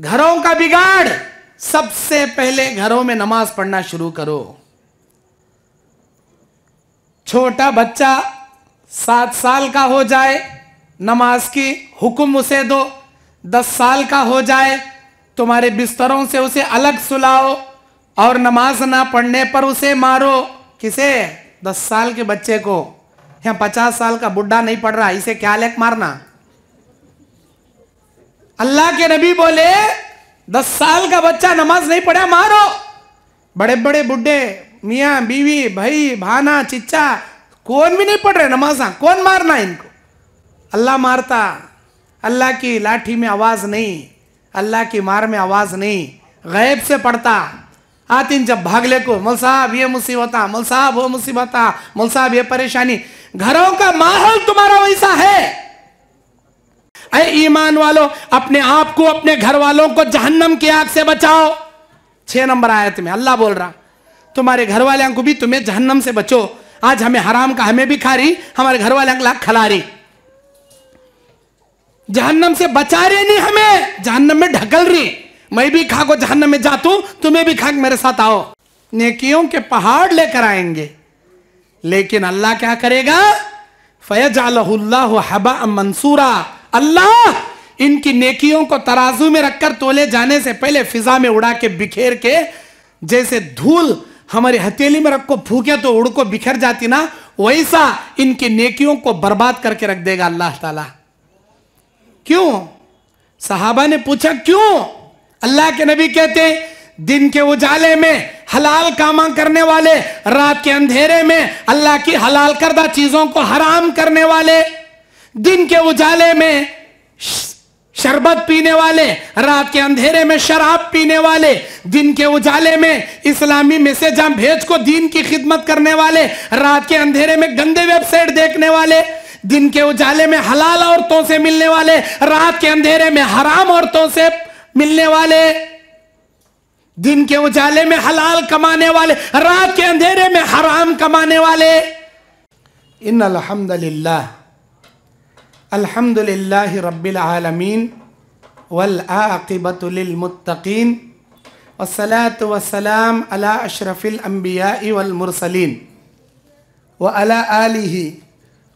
घरों का बिगाड़ सबसे पहले घरों में नमाज पढ़ना शुरू करो छोटा बच्चा सात साल का हो जाए नमाज की हुक्म उसे दो दस साल का हो जाए तुम्हारे बिस्तरों से उसे अलग सुलाओ और नमाज ना पढ़ने पर उसे मारो किसे दस साल के बच्चे को या पचास साल का बुढ़ा नहीं पढ़ रहा इसे क्या लेख मारना अल्लाह के नबी बोले दस साल का बच्चा नमाज नहीं पढ़ा मारो बड़े बड़े बुढ़े मियाँ बीवी भाई भाना चिच्चा कौन भी नहीं पढ़ रहे नमाज कौन मारना इनको अल्लाह मारता अल्लाह की लाठी में आवाज़ नहीं अल्लाह की मार में आवाज़ नहीं गैब से पढ़ता आतीन जब भाग ले को मुल साहब ये मुसीबत मुल साहब वो मुसीबत मुल साहब ये परेशानी घरों का माहौल तुम्हारा वैसा है अरे ईमान वालों अपने आप को अपने घर वालों को जहन्नम की आग से बचाओ छह नंबर आयत में अल्लाह बोल रहा तुम्हारे घर वाले को भी तुम्हें जहन्नम से बचो आज हमें हराम का हमें भी खा रही हमारे घर वाले अंकला खिला रही जहन्नम से बचा रहे नहीं हमें जहन्नम में ढकल रही मैं भी खा को जहन्नम में जातू तुम्हें भी खा मेरे साथ आओ नेकियों के पहाड़ लेकर आएंगे लेकिन अल्लाह क्या करेगा फैजाला हबा मंसूरा अल्लाह इनकी नेकियों को तराजू में रखकर तोले जाने से पहले फिजा में उड़ा के बिखेर के जैसे धूल हमारी हथेली में रखो फूके तो उड़को बिखर जाती ना वैसा इनकी नेकियों को बर्बाद करके रख देगा अल्लाह ताला क्यों साहबा ने पूछा क्यों अल्लाह के नबी कहते दिन के उजाले में हलाल कामा करने वाले रात के अंधेरे में अल्लाह की हलाल करदा चीजों को हराम करने वाले दिन के उजाले में शरबत पीने वाले रात के अंधेरे में शराब पीने वाले दिन के उजाले में इस्लामी मैसेज भेज को दीन की खिदमत करने वाले रात के अंधेरे में गंदे वेबसाइट देखने वाले दिन के उजाले में हलाल औरतों से मिलने वाले रात के अंधेरे में हराम औरतों से मिलने वाले दिन के उजाले में हलाल कमाने वाले रात के अंधेरे में हराम कमाने वाले इन अलहमदल्ला الحمد لله رب العالمين والآقبة للمتقين والصلاة والسلام على أشرف الأنبياء والمرسلين وعلى آله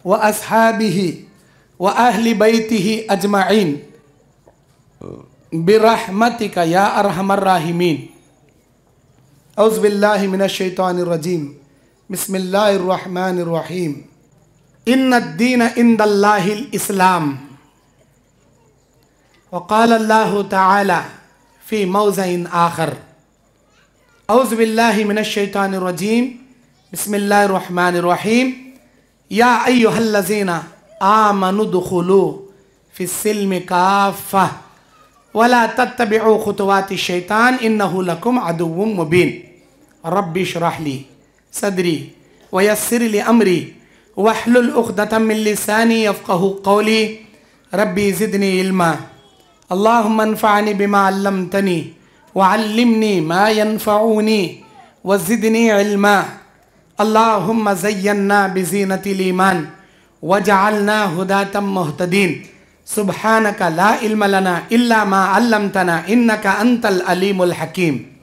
وأصحابه وأهل بيته أجمعين برحمتك يا أرحم الراحمين أعوذ بالله من الشيطان الرجيم بسم الله الرحمن الرحيم إن الدين عند الله الإسلام وقال الله تعالى في موضع آخر أعوذ بالله من الشيطان الرجيم بسم الله الرحمن الرحيم يا أيها الذين آمنوا ادخلوا في السلم كافة ولا تتبعوا خطوات الشيطان إنه لكم عدو مبين ربي اشرح لي صدري ويسر لي أمري واحلل عقدة من لساني يفقه قولي ربي زدني علما اللهم انفعني بما علمتني وعلمني ما ينفعوني وزدني علما اللهم زينا بزينة الإيمان وجعلنا هداة مهتدين سبحانك لا علم لنا إلا ما علمتنا إنك أنت العليم الحكيم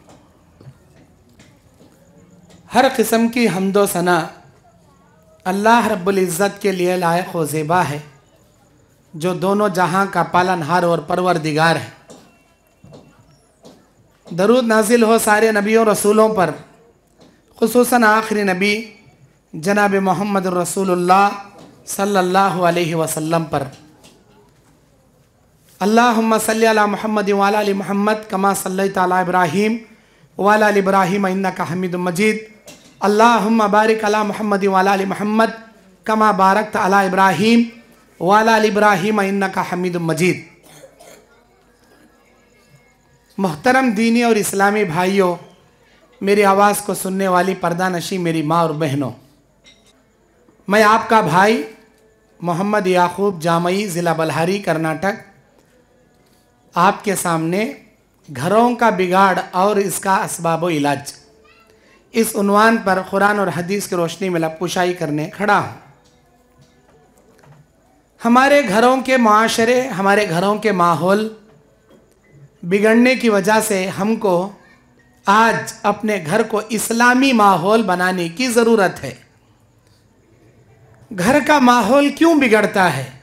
هر قسم کی حمد و ثنا अल्लाह इज़्ज़त के लिए लायक व ज़ेबा है जो दोनों जहां का पालनहार और परवरदिगार है दरूद नाजिल हो सारे नबियों रसूलों पर खसूस आखिरी नबी जनाब मोहम्मद रसूलुल्लाह सल्लल्लाहु अलैहि वसल्लम पर अल्लाहुम्मा सल्ली अला मोहम्मद वाला अली मोहम्मद कमा सल्लल्लाहु ताला इब्राहीम वाला अली इब्राहीम इन्ना का हमीद मजीद अल्लाह बारिक अला महमद वाला महमद कमा बारक अला इब्राहिम वाला इब्राहिम का हमीद मजीद मोहतरम दीनी और इस्लामी भाइयों मेरी आवाज़ को सुनने वाली पर्दा नशी मेरी माँ और बहनों मैं आपका भाई मोहम्मद याकूब जामई ज़िला बलहारी कर्नाटक आपके सामने घरों का बिगाड़ और इसका इसबाब इलाज इस उनवान पर कुरान और हदीस की रोशनी में लपुशाई करने खड़ा हूँ हमारे घरों के माशरे हमारे घरों के माहौल बिगड़ने की वजह से हमको आज अपने घर को इस्लामी माहौल बनाने की ज़रूरत है घर का माहौल क्यों बिगड़ता है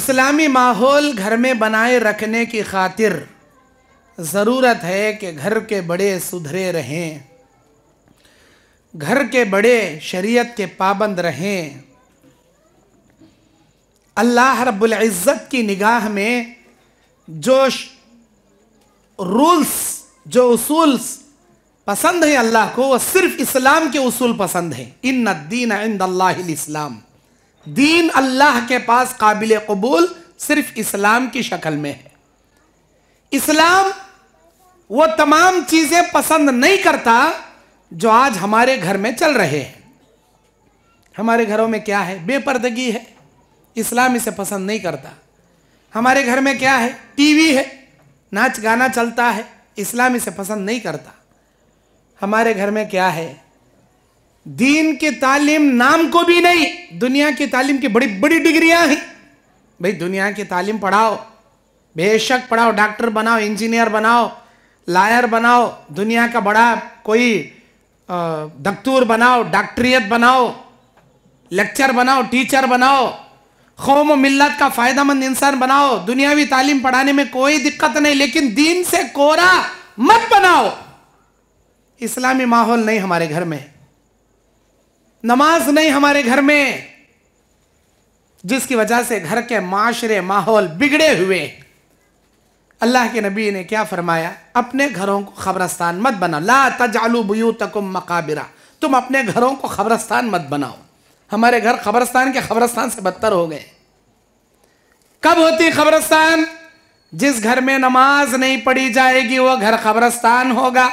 इस्लामी माहौल घर में बनाए रखने की खातिर ज़रूरत है कि घर के बड़े सुधरे रहें घर के बड़े शरीयत के पाबंद रहें अल्लाह रब्बुल इज़्ज़त की निगाह में जो रूल्स जो उसूल्स पसंद है अल्लाह को वह सिर्फ इस्लाम के उसूल पसंद है इन दीन इंद इस्लाम दीन अल्लाह के पास काबिल कबूल सिर्फ इस्लाम की शक्ल में है इस्लाम वो तमाम चीजें पसंद नहीं करता जो आज हमारे घर में चल रहे हैं हमारे घरों में क्या है बेपर्दगी है इस्लाम इसे पसंद नहीं करता हमारे घर में क्या है टीवी है नाच गाना चलता है इस्लाम इसे पसंद नहीं करता हमारे घर में क्या है दीन की तालीम नाम को भी नहीं दुनिया की तालीम की बड़ी बड़ी डिग्रियां हैं भाई दुनिया की तालीम पढ़ाओ बेशक पढ़ाओ डॉक्टर बनाओ इंजीनियर बनाओ लायर बनाओ दुनिया का बड़ा कोई दक्तूर बनाओ डॉक्टरियत बनाओ लेक्चर बनाओ टीचर बनाओ कौम मिल्लत का फ़ायदेमंद इंसान बनाओ दुनियावी तालीम पढ़ाने में कोई दिक्कत नहीं लेकिन दीन से कोरा मत बनाओ इस्लामी माहौल नहीं हमारे घर में नमाज नहीं हमारे घर में जिसकी वजह से घर के माशरे माहौल बिगड़े हुए हैं अल्लाह के नबी ने क्या फरमाया अपने घरों को खबरस्तान मत बनाओ ला तजालू बयू तकुम मकाबिरा तुम अपने घरों को खबरस्तान मत बनाओ हमारे घर खबरस्तान के खबरस्तान से बदतर हो गए कब होती खबरस्तान जिस घर में नमाज नहीं पढ़ी जाएगी वो घर खबरस्तान होगा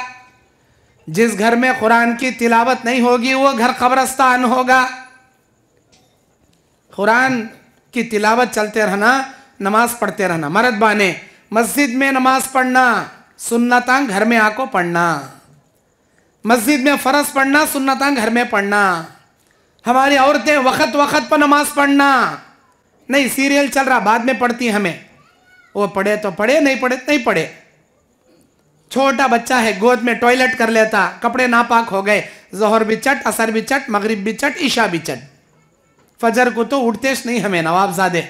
जिस घर में कुरान की तिलावत नहीं होगी वो घर खबरस्तान होगा कुरान की तिलावत चलते रहना नमाज पढ़ते रहना मरद बाने मस्जिद में नमाज पढ़ना सुन्नता घर में आको पढ़ना मस्जिद में फ़र्ज पढ़ना सुन्नता घर में पढ़ना हमारी औरतें वक्त वक्त पर नमाज पढ़ना नहीं सीरियल चल रहा बाद में पढ़ती हमें वो पढ़े तो पढ़े नहीं पढ़े तो नहीं पढ़े छोटा बच्चा है गोद में टॉयलेट कर लेता कपड़े नापाक हो गए जहर भी चट असर भी चट मगरब भी चट ईशा भी चट फजर को तो उठते नहीं हमें नवाबजादे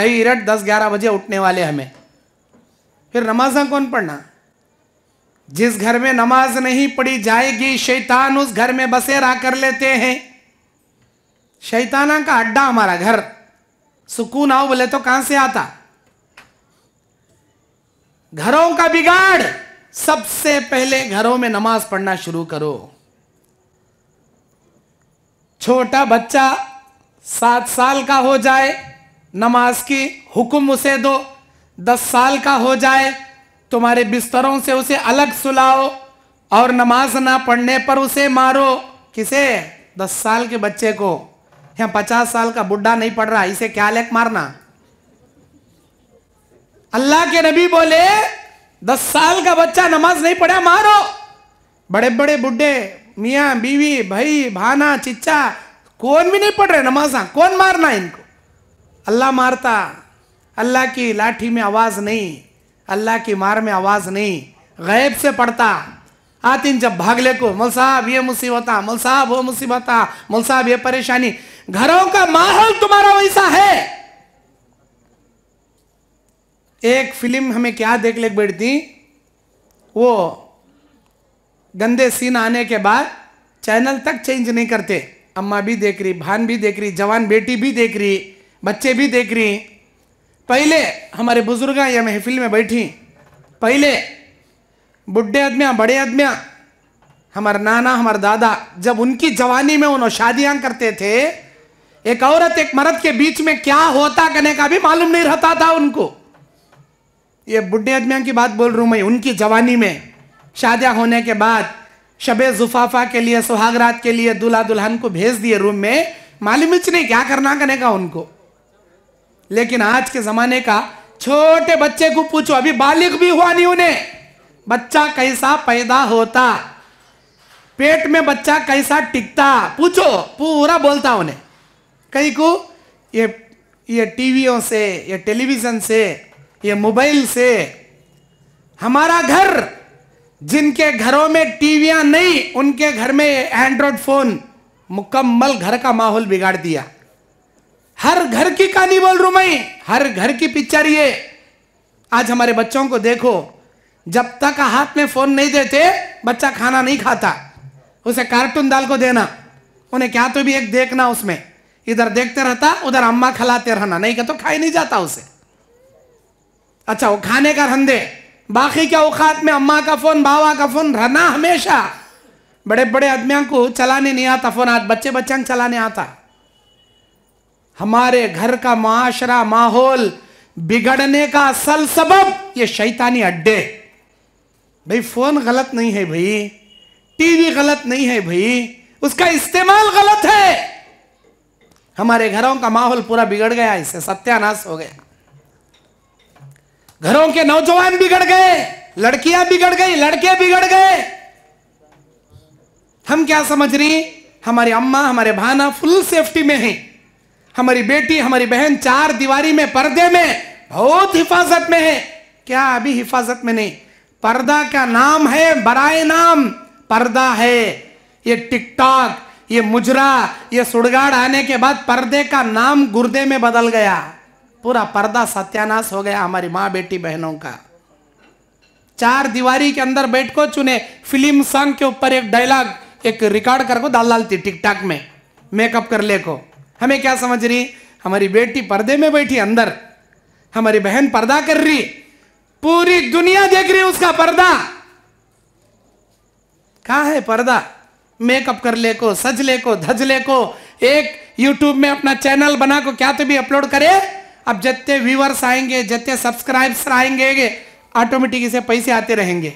दही इरट दस ग्यारह बजे उठने वाले हमें फिर नमाजा कौन पढ़ना जिस घर में नमाज नहीं पढ़ी जाएगी शैतान उस घर में बसेरा कर लेते हैं शैताना का अड्डा हमारा घर सुकून आओ बोले तो कहां से आता घरों का बिगाड़ सबसे पहले घरों में नमाज पढ़ना शुरू करो छोटा बच्चा सात साल का हो जाए नमाज की हुक्म उसे दो दस साल का हो जाए तुम्हारे बिस्तरों से उसे अलग सुलाओ और नमाज ना पढ़ने पर उसे मारो किसे दस साल के बच्चे को या पचास साल का बुढ़ा नहीं पढ़ रहा इसे क्या लेख मारना अल्लाह के नबी बोले दस साल का बच्चा नमाज नहीं पढ़ा मारो बड़े बड़े बुढ़े मियाँ बीवी भाई भाना चिच्चा कौन भी नहीं पढ़ रहे नमाजा कौन मारना इनको अल्लाह मारता अल्लाह की लाठी में आवाज़ नहीं अल्लाह की मार में आवाज़ नहीं गैब से पढ़ता आतिन जब भागले को मल साहब ये मुसीबत मल साहब वो मुसीबत मल साहब ये परेशानी घरों का माहौल तुम्हारा वैसा है एक फिल्म हमें क्या देख ले बैठती वो गंदे सीन आने के बाद चैनल तक चेंज नहीं करते अम्मा भी देख रही भान भी देख रही जवान बेटी भी देख रही बच्चे भी देख रही पहले हमारे बुजुर्ग या महफिल में बैठी पहले बुढ़े आदमिया बड़े आदमिया हमारे नाना हमारे दादा जब उनकी जवानी में उन्होंने शादियां करते थे एक औरत एक मर्द के बीच में क्या होता करने का भी मालूम नहीं रहता था उनको ये बुढ़े आदमिया की बात बोल रहा हूं मैं उनकी जवानी में शादियां होने के बाद शबे जुफाफा के लिए सुहागरात के लिए दूल्हा दुल्हन को भेज दिए रूम में मालूम इच नहीं क्या करना करने का उनको लेकिन आज के जमाने का छोटे बच्चे को पूछो अभी बालिक भी हुआ नहीं उन्हें बच्चा कैसा पैदा होता पेट में बच्चा कैसा टिकता पूछो पूरा बोलता उन्हें कहीं को ये ये टीवियों से ये टेलीविजन से ये मोबाइल से हमारा घर जिनके घरों में टीवियां नहीं उनके घर में एंड्रॉयड फोन मुकम्मल घर का माहौल बिगाड़ दिया हर घर की कहानी बोल रू मैं हर घर की पिक्चर ये आज हमारे बच्चों को देखो जब तक हाथ में फोन नहीं देते बच्चा खाना नहीं खाता उसे कार्टून दाल को देना उन्हें क्या तो भी एक देखना उसमें इधर देखते रहता उधर अम्मा खिलाते रहना नहीं तो खा ही नहीं जाता उसे अच्छा वो खाने का रंधे बाकी क्या औकात में अम्मा का फोन बाबा का फोन रहना हमेशा बड़े बड़े आदमियों को चलाने नहीं आता फोन आज बच्चे बच्चों चलाने आता हमारे घर का माशरा माहौल बिगड़ने का असल सबब ये शैतानी अड्डे भाई फोन गलत नहीं है भाई टीवी गलत नहीं है भाई उसका इस्तेमाल गलत है हमारे घरों का माहौल पूरा बिगड़ गया इससे सत्यानाश हो गया घरों के नौजवान बिगड़ गए लड़कियां बिगड़ गई लड़के बिगड़ गए हम क्या समझ रही हमारी अम्मा हमारे भाना फुल सेफ्टी में है हमारी बेटी हमारी बहन चार दीवारी में पर्दे में बहुत हिफाजत में है क्या अभी हिफाजत में नहीं पर्दा का नाम है बराए नाम पर्दा है ये टिकटॉक ये मुजरा ये सुड़गाड़ आने के बाद पर्दे का नाम गुर्दे में बदल गया पूरा पर्दा सत्यानाश हो गया हमारी माँ बेटी बहनों का चार दीवारी के अंदर बैठ को चुने फिल्म सॉन्ग के ऊपर एक डायलॉग एक रिकॉर्ड करके डाल डालती टिकटॉक में मेकअप कर ले को हमें क्या समझ रही हमारी बेटी पर्दे में बैठी अंदर हमारी बहन पर्दा कर रही पूरी दुनिया देख रही उसका पर्दा कहा है पर्दा मेकअप कर ले को सज ले को धज ले को एक यूट्यूब में अपना चैनल बना को क्या तो भी अपलोड करे अब जितने व्यूअर्स आएंगे जितने सब्सक्राइब्स आएंगे ऑटोमेटिक इसे पैसे आते रहेंगे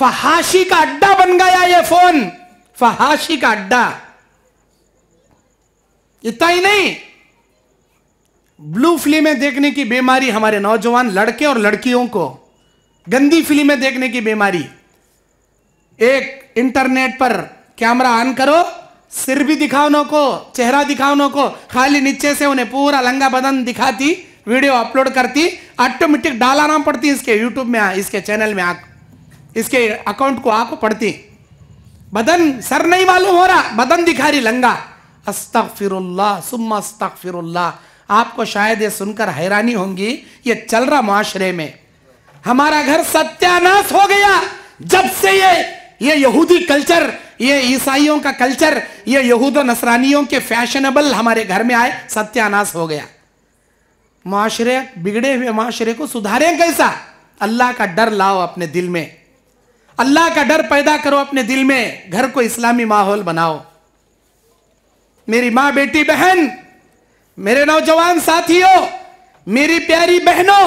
फहाशी का अड्डा बन गया ये फोन फहाशी का अड्डा इतना ही नहीं ब्लू फिल्में देखने की बीमारी हमारे नौजवान लड़के और लड़कियों को गंदी फिल्में देखने की बीमारी एक इंटरनेट पर कैमरा ऑन करो सिर भी दिखाओ नो को चेहरा दिखाओ नो को खाली नीचे से उन्हें पूरा लंगा बदन दिखाती वीडियो अपलोड करती ऑटोमेटिक डालाना पड़ती इसके यूट्यूब में आ, इसके चैनल में आप इसके अकाउंट को आप पड़ती बदन सर नहीं मालूम हो रहा बदन दिखा रही लंगा अस्तफ़िरल्ला सुम अस्तफ़िरल्ला आपको शायद ये सुनकर हैरानी होंगी ये चल रहा माशरे में हमारा घर सत्यानाश हो गया जब से ये ये यहूदी कल्चर ये ईसाइयों का कल्चर ये यहूद नसरानियों के फैशनेबल हमारे घर में आए सत्यानाश हो गया माशरे बिगड़े हुए माशरे को सुधारें कैसा अल्लाह का डर लाओ अपने दिल में अल्लाह का डर पैदा करो अपने दिल में घर को इस्लामी माहौल बनाओ मेरी माँ बेटी बहन मेरे नौजवान साथियों मेरी प्यारी बहनों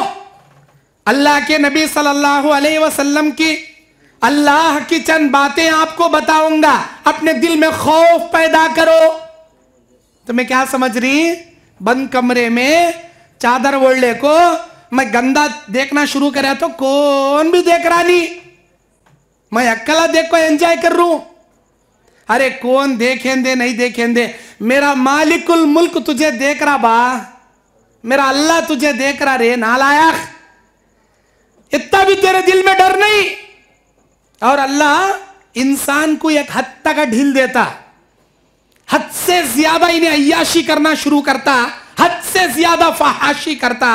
अल्लाह के नबी सल्लल्लाहु अलैहि वसल्लम की अल्लाह की चंद बातें आपको बताऊंगा अपने दिल में खौफ पैदा करो तुम्हें क्या समझ रही बंद कमरे में चादर ओढ़ने को मैं गंदा देखना शुरू करा तो कौन भी देख रहा नहीं मैं अकेला देख को एंजॉय कर रू अरे कौन देखेंदे नहीं देखेंदे मेरा मालिकुल मुल्क तुझे देख रहा बा मेरा अल्लाह तुझे देख रहा रे नालायक इतना भी तेरे दिल में डर नहीं और अल्लाह इंसान को एक हद तक ढील देता हद से ज्यादा इन्हें अयाशी करना शुरू करता हद से ज्यादा फहाशी करता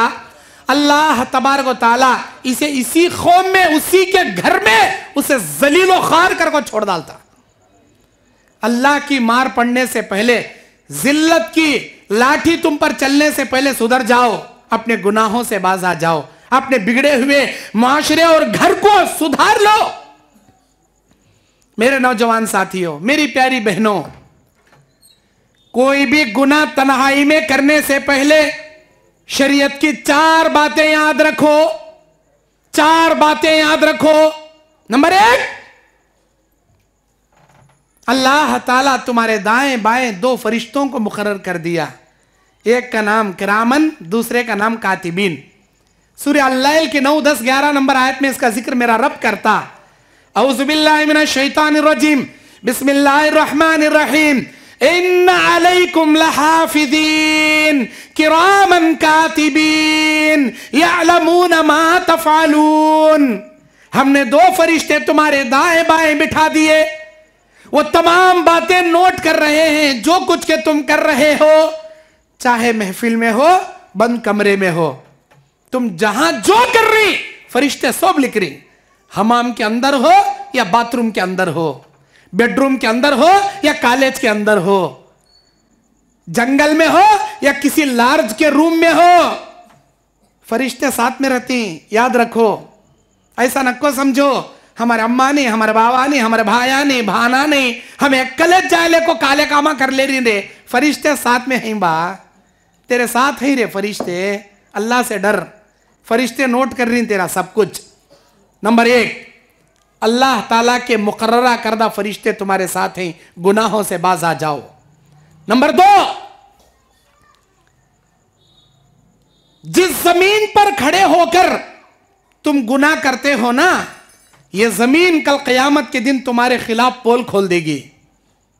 अल्लाह तबार को ताला इसे इसी कौम में उसी के घर में उसे जलीलो खार कर को छोड़ डालता अल्लाह की मार पड़ने से पहले जिल्लत की लाठी तुम पर चलने से पहले सुधर जाओ अपने गुनाहों से बाज आ जाओ अपने बिगड़े हुए माशरे और घर को सुधार लो मेरे नौजवान साथियों मेरी प्यारी बहनों कोई भी गुना तनहाई में करने से पहले शरीयत की चार बातें याद रखो चार बातें याद रखो नंबर एक अल्लाह ताला तुम्हारे दाएं बाएं दो फरिश्तों को मुकर कर दिया एक का नाम करामन दूसरे का नाम कातिबीन सूर्य अल्लाह के नौ दस ग्यारह नंबर आयत में इसका जिक्र मेरा रब करता शैतान हमने दो फरिश्ते तुम्हारे दाएं बाएं बिठा दिए वो तमाम बातें नोट कर रहे हैं जो कुछ के तुम कर रहे हो चाहे महफिल में हो बंद कमरे में हो तुम जहां जो कर रही फरिश्ते सब लिख रही हमाम के अंदर हो या बाथरूम के अंदर हो बेडरूम के अंदर हो या कॉलेज के अंदर हो जंगल में हो या किसी लार्ज के रूम में हो फरिश्ते साथ में रहती याद रखो ऐसा नको समझो हमारे अम्मा ने हमारे बाबा ने हमारे भाया ने भाना ने हमें अक्कल जाले को काले कामा कर ले रही रे फरिश्ते साथ में हैं बा तेरे साथ है रे फरिश्ते अल्लाह से डर फरिश्ते नोट कर रही तेरा सब कुछ नंबर एक अल्लाह ताला के मुकर्रा करदा फरिश्ते तुम्हारे साथ हैं गुनाहों से बाज आ जाओ नंबर दो जिस जमीन पर खड़े होकर तुम गुनाह करते हो ना ये जमीन कल कयामत के दिन तुम्हारे खिलाफ पोल खोल देगी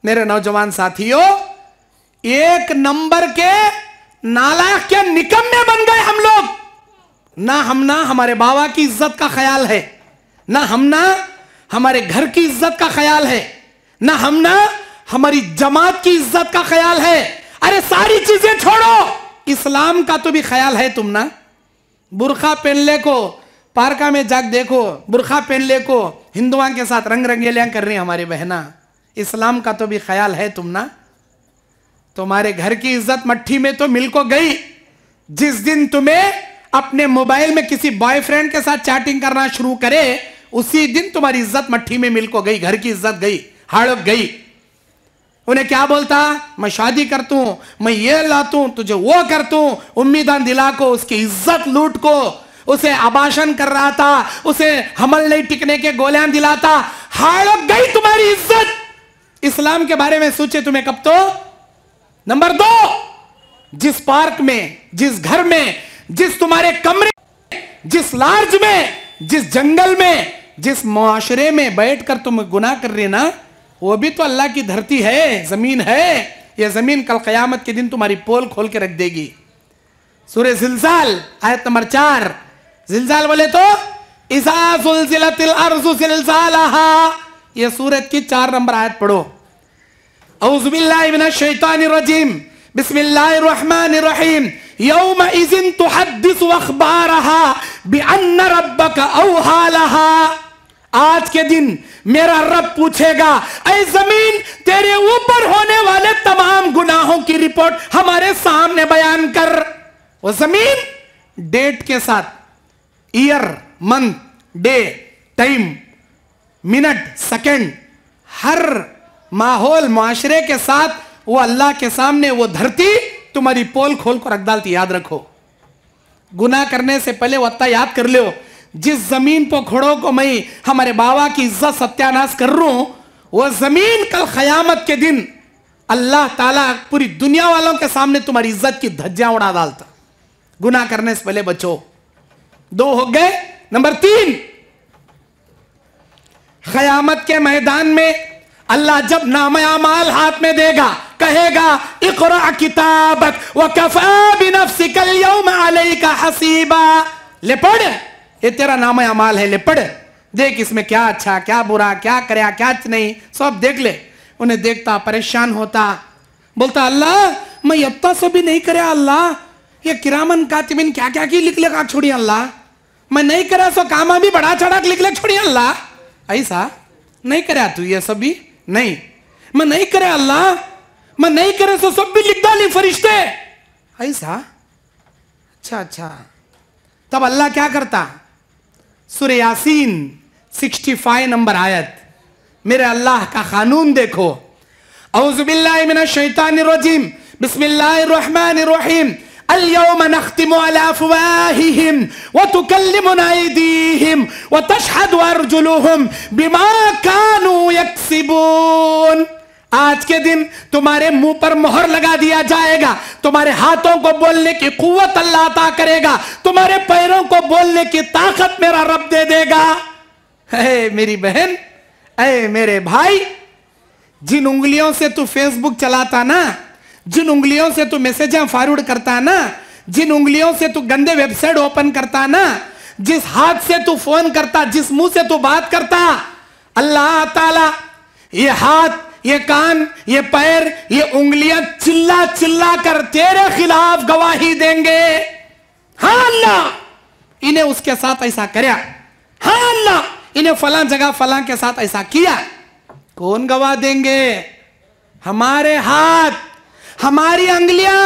मेरे नौजवान साथियों एक नंबर के नालायक के निकम में बन गए हम लोग ना हम ना हमारे बाबा की इज्जत का ख्याल है ना हम ना हमारे घर की इज्जत का ख्याल है ना हम ना हमारी जमात की इज्जत का ख्याल है अरे सारी चीजें छोड़ो इस्लाम का तो भी ख्याल है तुम ना बुरखा ले को पारका में जाग देखो बुरखा पहन ले को हिंदुआ के साथ रंग रंगेलियां कर रही हमारी बहना इस्लाम का तो भी ख्याल है तुम ना तुम्हारे घर की इज्जत मट्ठी में तो मिल को गई जिस दिन तुम्हें अपने मोबाइल में किसी बॉयफ्रेंड के साथ चैटिंग करना शुरू करे उसी दिन तुम्हारी इज्जत मट्ठी में मिल को गई घर की इज्जत गई हड़प गई उन्हें क्या बोलता मैं शादी करतू मैं ये लातू तुझे वो करतू उम्मीदा दिला को उसकी इज्जत लूट को उसे आभाषण कर रहा था उसे हमल नहीं टिकने के गोलियां दिलाता हार गई तुम्हारी इज्जत इस्लाम के बारे में सोचे तुम्हें कब तो नंबर दो जिस पार्क में जिस घर में जिस तुम्हारे कमरे जिस लार्ज में जिस जंगल में जिस मुआशरे में बैठकर तुम गुनाह कर रहे ना वो भी तो अल्लाह की धरती है जमीन है यह जमीन कल कयामत के दिन तुम्हारी पोल खोल के रख देगी सूर्य जिलजाल आयत नंबर चार जिलजाल बोले तो ये सूरत की चार नंबर आयत पढ़ो आज के दिन मेरा रब पूछेगा ऐ जमीन तेरे ऊपर होने वाले तमाम गुनाहों की रिपोर्ट हमारे सामने बयान कर वो जमीन डेट के साथ year month day time minute second हर माहौल माशरे के साथ वो अल्लाह के सामने वो धरती तुम्हारी पोल खोल कर रख डालती याद रखो गुना करने से पहले वत्ता याद कर लो जिस जमीन पर खोड़ो को मैं हमारे बाबा की इज्जत सत्यानाश कर रू वो जमीन कल खयामत के दिन अल्लाह ताला पूरी दुनिया वालों के सामने तुम्हारी इज्जत की धज्जियां उड़ा डालता गुना करने से पहले बचो दो हो गए नंबर तीन खयामत के मैदान में अल्लाह जब नामया माल हाथ में देगा कहेगा इकरा किताबत व कफा बिनफ्सिकल यौम अलैका हसीबा ले पढ़ ये तेरा नामया माल है ले पढ़ देख इसमें क्या अच्छा क्या बुरा क्या करया क्या नहीं सब देख ले उन्हें देखता परेशान होता बोलता अल्लाह मैं अब से भी नहीं करे अल्लाह ये किरामन कातिबिन क्या क्या की लिख लेगा छोड़िए अल्लाह मैं नहीं करा सो काम अभी बड़ा चढ़ा लिख ले छोड़िए अल्लाह ऐसा नहीं करा तू ये सब भी नहीं मैं नहीं करे अल्लाह मैं नहीं करे सो सब भी लिख डाली फरिश्ते ऐसा अच्छा अच्छा तब अल्लाह क्या करता सुर यासीन सिक्सटी फाइव नंबर आयत मेरे अल्लाह का कानून देखो औजबिल्लाजिम बिस्मिल्लाम اليوم نختم على افواههم وتكلمنا ايديهم وتشهد ارجلهم بما كانوا يكسبون आज के दिन तुम्हारे मुंह पर मोहर लगा दिया जाएगा तुम्हारे हाथों को बोलने की कुवत अल्लाह अता करेगा तुम्हारे पैरों को बोलने की ताकत मेरा रब दे देगा अरे मेरी बहन अरे मेरे भाई जिन उंगलियों से तू फेसबुक चलाता ना जिन उंगलियों से तू मैसेज फॉरवर्ड करता है ना जिन उंगलियों से तू गंदे वेबसाइट ओपन करता ना जिस हाथ से तू फोन करता जिस मुंह से तू बात करता अल्लाह ताला ये हाथ ये कान ये पैर ये उंगलियां चिल्ला चिल्ला कर तेरे खिलाफ गवाही देंगे हा अल्लाह इन्हें उसके साथ ऐसा करया हाँ अल्लाह इन्हें फला जगह फला के साथ ऐसा किया कौन गवाह देंगे हमारे हाथ हमारी अंगलियां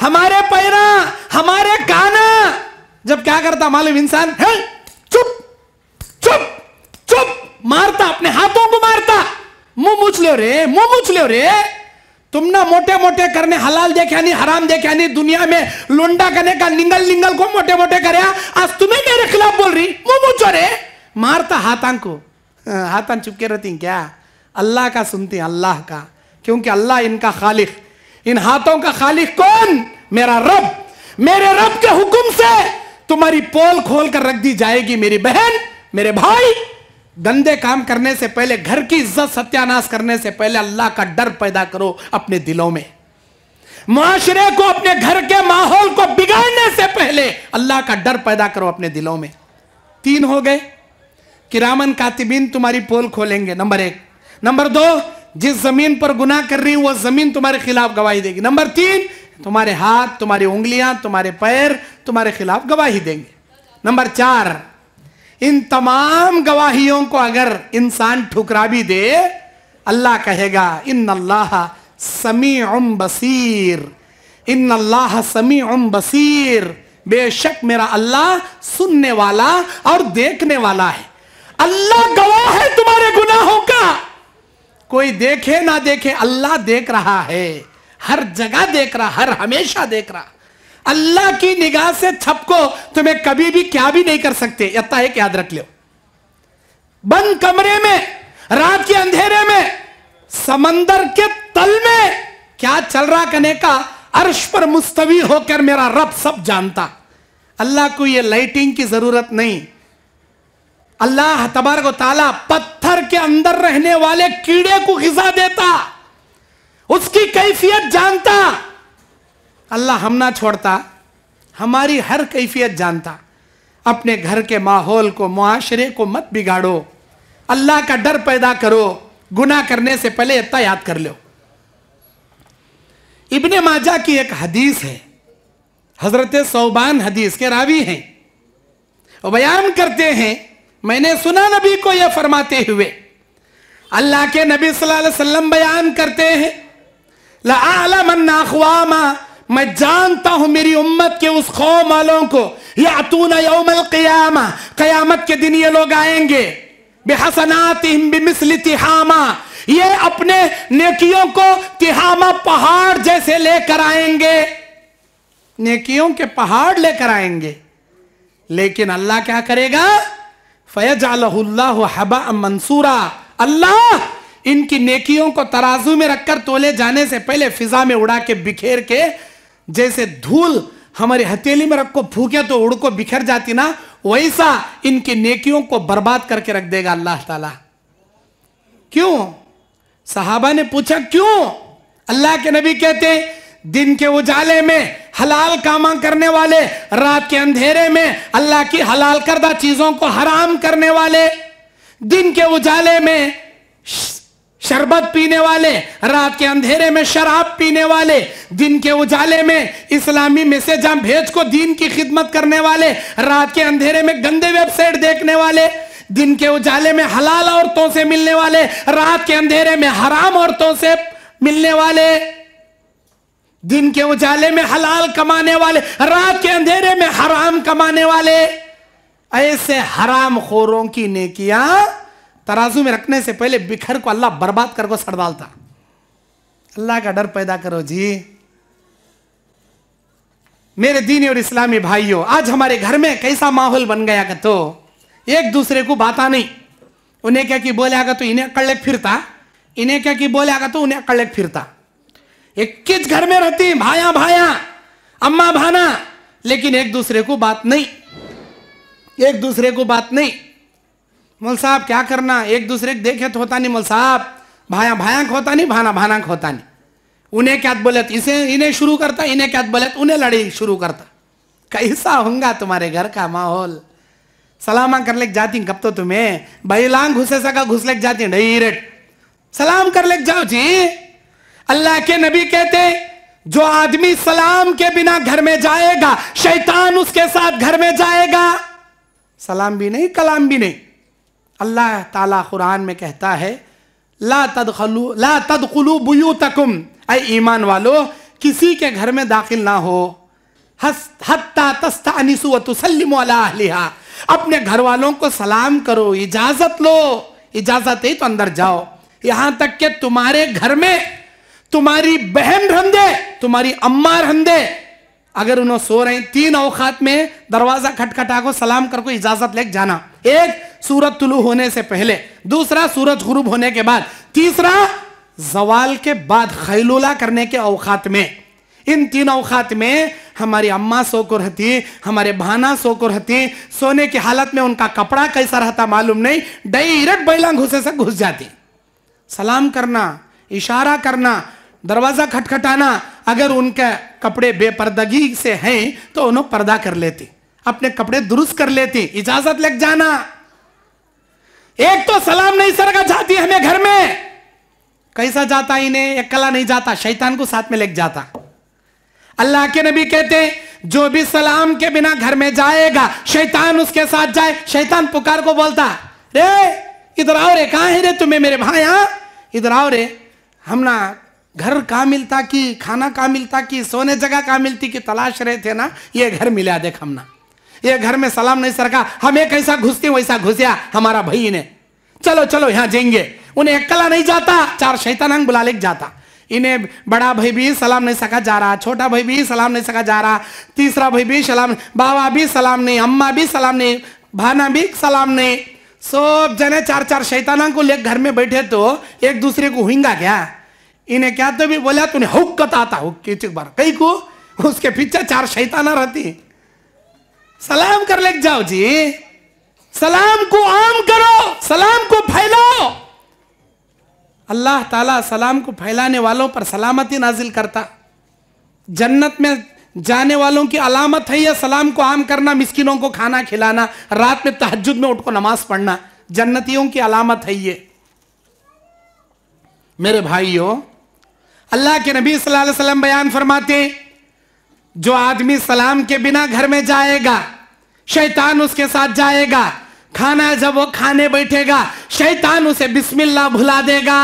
हमारे पैरा हमारे गाना जब क्या करता मालूम इंसान चुप चुप चुप मारता अपने हाथों को मारता मुंह मुछ लो रे मुंह मुछ लो रे तुम ना मोटे मोटे करने हलाल देखा नहीं हराम देखा नहीं दुनिया में लोंडा करने का निंगल निंगल को मोटे मोटे करे आज तुम्हें मेरे खिलाफ बोल रही मुंह मुछो रे मारता हाथान को हाथान चुपके रहती क्या अल्लाह का सुनती अल्लाह का क्योंकि अल्लाह इनका खालिफ इन हाथों का खालिक कौन मेरा रब मेरे रब के हुक्म से तुम्हारी पोल खोल कर रख दी जाएगी मेरी बहन मेरे भाई गंदे काम करने से पहले घर की इज्जत सत्यानाश करने से पहले अल्लाह का डर पैदा करो अपने दिलों में माशरे को अपने घर के माहौल को बिगाड़ने से पहले अल्लाह का डर पैदा करो अपने दिलों में तीन हो गए किरामन कातिबीन तुम्हारी पोल खोलेंगे नंबर एक नंबर दो जिस जमीन पर गुनाह कर रही वो जमीन तुम्हारे खिलाफ गवाही देगी नंबर तीन तुम्हारे हाथ तुम्हारी उंगलियां तुम्हारे पैर तुम्हारे खिलाफ गवाही देंगे नंबर चार इन तमाम गवाहियों को अगर इंसान ठुकरा भी दे अल्लाह कहेगा इन अल्लाह समी उम बसीर इन अल्लाह समी उम बसीर बेशक मेरा अल्लाह सुनने वाला और देखने वाला है अल्लाह गवाह है तुम्हारे गुनाहों का कोई देखे ना देखे अल्लाह देख रहा है हर जगह देख रहा हर हमेशा देख रहा अल्लाह की निगाह से छपको तुम्हें कभी भी क्या भी नहीं कर सकते इतना एक याद रख लो बंद कमरे में रात के अंधेरे में समंदर के तल में क्या चल रहा कने का अर्श पर मुस्तवी होकर मेरा रब सब जानता अल्लाह को यह लाइटिंग की जरूरत नहीं अल्लाह तबारक ताला पत्थर के अंदर रहने वाले कीड़े को गिजा देता उसकी कैफियत जानता अल्लाह हम ना छोड़ता हमारी हर कैफियत जानता अपने घर के माहौल को मुआशरे को मत बिगाड़ो अल्लाह का डर पैदा करो गुना करने से पहले इतना याद कर लो इब्ने माजा की एक हदीस है हजरत सोबान हदीस के रावी हैं और बयान करते हैं मैंने सुना नबी को यह फरमाते हुए अल्लाह के नबी सल्लल्लाहु अलैहि वसल्लम बयान करते हैं लाखवामा मैं जानता हूं मेरी उम्मत के उस कौम वालों को या यौमल कयामा कयामत के दिन ये लोग आएंगे बेहसनात बिमिसल तिहामा ये अपने नेकियों को तिहामा पहाड़ जैसे लेकर आएंगे नेकियों के पहाड़ लेकर आएंगे लेकिन अल्लाह क्या करेगा मंसूरा अल्लाह इनकी नेकियों को तराजू में रखकर तोले जाने से पहले फिजा में उड़ा के बिखेर के जैसे धूल हमारी हथेली में रखो फूके तो उड़ को बिखर जाती ना वैसा इनकी नेकियों को बर्बाद करके रख देगा अल्लाह ताला क्यों साहबा ने पूछा क्यों अल्लाह के नबी कहते हैं दिन के उजाले में हलाल कामा करने वाले रात के अंधेरे में अल्लाह की हलाल करदा चीजों को हराम करने वाले दिन के उजाले में शरबत पीने वाले रात के अंधेरे में शराब पीने वाले दिन के उजाले में इस्लामी मैसेज भेज को दीन की खिदमत करने वाले रात के अंधेरे में गंदे वेबसाइट देखने वाले दिन के उजाले में हलाल औरतों से मिलने वाले रात के अंधेरे में हराम औरतों से मिलने वाले दिन के उजाले में हलाल कमाने वाले रात के अंधेरे में हराम कमाने वाले ऐसे हराम खोरों की नेकियां तराजू में रखने से पहले बिखर को अल्लाह बर्बाद करके सड़ डालता अल्लाह का डर पैदा करो जी मेरे दीनी और इस्लामी भाइयों आज हमारे घर में कैसा माहौल बन गया का तो एक दूसरे को बाता नहीं उन्हें क्या कि बोले आगा तो इन्हें कड़क फिरता इन्हें क्या कि बोले आगा तो उन्हें कड़क फिरता इक्कीस घर में रहती भाया भाया अम्मा भाना लेकिन एक दूसरे को बात नहीं एक दूसरे को बात नहीं मोल साहब क्या करना एक दूसरे को देखे तो होता नहीं मोल साहब भाया भाया होता नहीं भाना भाना होता नहीं उन्हें क्या बोले तो इसे इन्हें शुरू करता इन्हें क्या बोले तो उन्हें लड़ी शुरू करता कैसा होगा तुम्हारे घर का माहौल सलामा कर ले जाती कब तो तुम्हें भाई लांग घुसे सका घुस लेके जाती डायरेक्ट सलाम कर ले जाओ जी अल्लाह के नबी कहते जो आदमी सलाम के बिना घर में जाएगा शैतान उसके साथ घर में जाएगा सलाम भी नहीं कलाम भी नहीं अल्लाह ताला कुरान में कहता है ला तदखलू ला तदखलू बुयू तकुम अय ईमान वालो किसी के घर में दाखिल ना हो हत्ता तस्ता अनिसु अपने घर वालों को सलाम करो इजाजत लो इजाजत ही तो अंदर जाओ यहां तक कि तुम्हारे घर में तुम्हारी बहन रंधे तुम्हारी अम्मा रंधे अगर उन्होंने सो रहे तीन औकात में दरवाजा खटखटा को सलाम कर को इजाजत लेके जाना एक सूरज तुलु होने से पहले दूसरा सूरज गुरूब होने के बाद तीसरा जवाल के बाद खैलुला करने के औकात में इन तीन औकात में हमारी अम्मा सो को रहती हमारे भाना सो को रहती सोने की हालत में उनका कपड़ा कैसा रहता मालूम नहीं डायरेक्ट बैला घुसे से घुस जाती सलाम करना इशारा करना दरवाजा खटखटाना अगर उनके कपड़े बेपर्दगी से हैं तो उन्हें पर्दा कर लेती अपने कपड़े दुरुस्त कर लेती इजाजत लग जाना एक तो सलाम नहीं सरका जाती हमें घर में कैसा जाता इन्हें अकेला नहीं जाता शैतान को साथ में लेके जाता अल्लाह के नबी कहते जो भी सलाम के बिना घर में जाएगा शैतान उसके साथ जाए शैतान पुकार को बोलता रे इधर आओ रे कहा है रे तुम्हें मेरे भाई हाँ इधर आओ रे हम ना घर कहाँ मिलता कि खाना कहाँ मिलता कि सोने जगह कहाँ मिलती कि तलाश रहे थे ना ये घर मिला देख ना ये घर में सलाम नहीं सरका हमें कैसा घुसते वैसा घुसिया हमारा भाई ने चलो चलो यहाँ जाएंगे उन्हें अक्कला नहीं जाता चार शैतानंग बुला लेक जाता इन्हें बड़ा भाई भी सलाम नहीं सका जा रहा छोटा भाई भी सलाम नहीं सका जा रहा तीसरा भाई भी सलाम बाबा भी सलाम नहीं अम्मा भी सलाम नहीं भाना भी सलाम नहीं सब जने चार चार शैताना को लेकर घर में बैठे तो एक दूसरे को हुंगा क्या इन्हें क्या तो भी बोला तूने हुक्कत आता हुक्की बार कई को उसके पीछे चार शैताना रहती सलाम कर ले जाओ जी सलाम को आम करो सलाम को फैलाओ अल्लाह ताला सलाम को फैलाने वालों पर सलामती नाजिल करता जन्नत में जाने वालों की अलामत है यह सलाम को आम करना मिस्किनों को खाना खिलाना रात में तहजद में उठकर नमाज पढ़ना जन्नतियों की अलामत है ये मेरे भाइयों अल्लाह के नबी सल्लल्लाहु अलैहि वसल्लम बयान फरमाते जो आदमी सलाम के बिना घर में जाएगा शैतान उसके साथ जाएगा खाना जब वो खाने बैठेगा शैतान उसे बिस्मिल्लाह भुला देगा